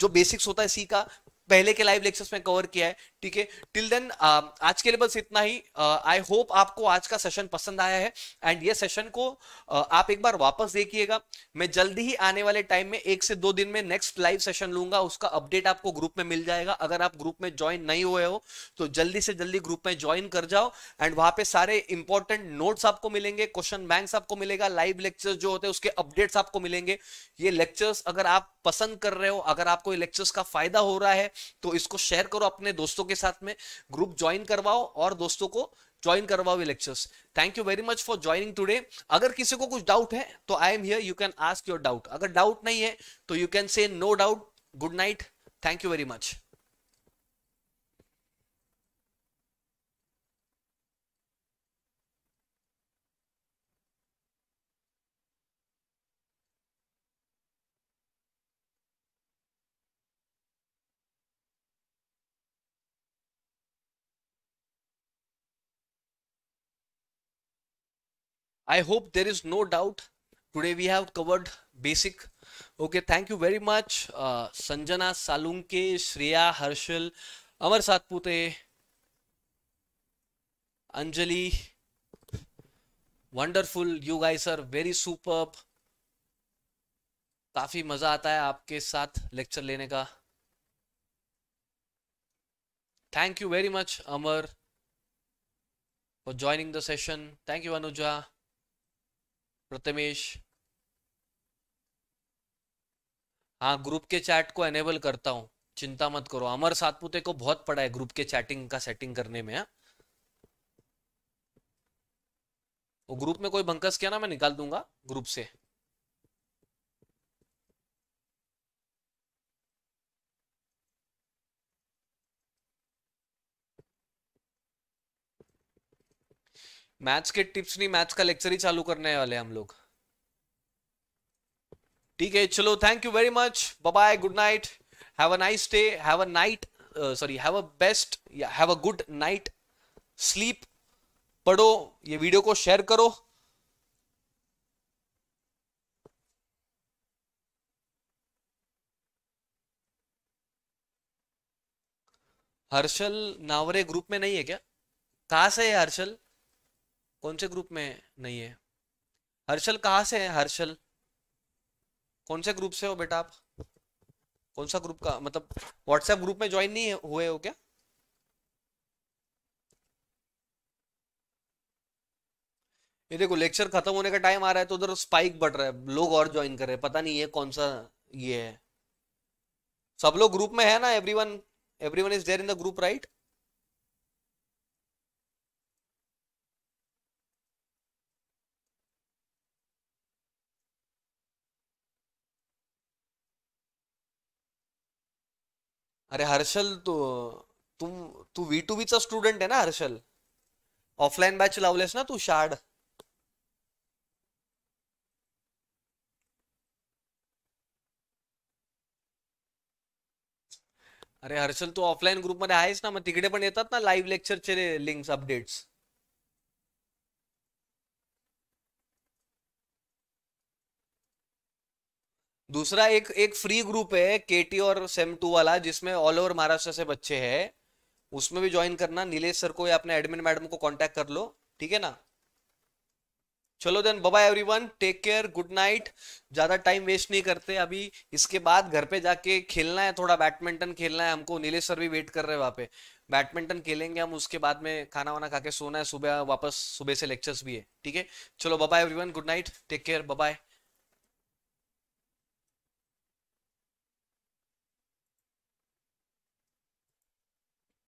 जो बेसिक्स होता है सी का पहले के लाइव लेक्चर्स में कवर किया है ठीक है टिल देन um, आज के लिए बस इतना ही आई uh, होप आपको आज का सेशन पसंद आया है एंड ये सेशन को uh, आप एक बार वापस देखिएगा मैं जल्दी ही आने वाले टाइम में एक से दो दिन में नेक्स्ट लाइव सेशन लूंगा उसका अपडेट आपको ग्रुप में मिल जाएगा अगर आप ग्रुप में ज्वाइन नहीं हुए हो तो जल्दी से जल्दी ग्रुप में ज्वाइन कर जाओ एंड वहां पे सारे इंपॉर्टेंट नोट्स आपको मिलेंगे क्वेश्चन बैंक आपको मिलेगा लाइव लेक्चर जो होते हैं उसके अपडेट्स आपको मिलेंगे ये लेक्चर्स अगर आप पसंद कर रहे हो अगर आपको लेक्चर्स का फायदा हो रहा है तो इसको शेयर करो अपने दोस्तों के साथ में ग्रुप ज्वाइन करवाओ और दोस्तों को ज्वाइन करवाओ ये lectures thank you very much for joining today अगर किसी को कुछ डाउट है तो I am here you can ask your doubt अगर डाउट नहीं है तो you can say no doubt good night thank you very much I hope there is no doubt. Today we have covered basic. Okay, thank you very much, uh, Sanjana Salunke, Shreya Harshal, Amar Satpute, Anjali. Wonderful, you guys are very superb. काफी मजा आता है आपके साथ lecture लेने का thank you very much amar for joining the session thank you anuja Prathamesh हाँ group के चैट को एनेबल करता हूँ चिंता मत करो अमर सातपुते को बहुत पड़ा है ग्रुप के चैटिंग का सेटिंग करने में हाँ। वो ग्रुप में कोई बंकस किया ना मैं निकाल दूंगा ग्रुप से मैथ्स के टिप्स नहीं मैथ्स का लेक्चर ही चालू करने वाले हम लोग ठीक है चलो thank you very much bye good night have a nice day have a night sorry have a best have a good night sleep पढ़ो ये वीडियो को शेयर करो हर्षल नावरे ग्रुप में नहीं है क्या कहा से है हर्षल कौन से ग्रुप में नहीं है हर्षल कहाँ से है हर्षल कौन से ग्रुप से हो बेटा आप कौन सा ग्रुप का मतलब व्हाट्सएप ग्रुप में ज्वाइन नहीं हुए हो क्या ये देखो लेक्चर खत्म होने का टाइम आ रहा है तो उधर स्पाइक बढ़ रहा है लोग और ज्वाइन कर रहे हैं पता नहीं ये कौन सा ये है सब लोग ग्रुप में है ना everyone everyone is there in the group right अरे हर्षल तू तू तू वी टू बीचा स्टुडंट आहे ना हर्षल ऑफलाईन बॅच लावलेस ना तू शाड अरे हर्षल तू ऑफलाईन ग्रुपमध्ये आहेस ना मग तिकडे पण येतात ना लाईव्ह लेक्चरचे लिंक्स अपडेट्स दूसरा एक एक फ्री ग्रुप है केटी और सेम टू वाला जिसमें ऑल ओवर महाराष्ट्र से बच्चे हैं उसमें भी ज्वाइन करना नीलेश सर को या अपने एडमिन मैडम को कांटेक्ट कर लो ठीक है ना चलो then bye everyone take care good night ज्यादा टाइम वेस्ट नहीं करते अभी इसके बाद घर पे जाके खेलना है थोड़ा बैडमिंटन खेलना है हमको नीलेश सर भी वेट कर रहे हैं वहां पे बैडमिंटन खेलेंगे हम उसके बाद में खाना वाना खा के सोना है सुबह वापस सुबह से लेक्चर्स भी है ठीक है चलो bye everyone good night take care bye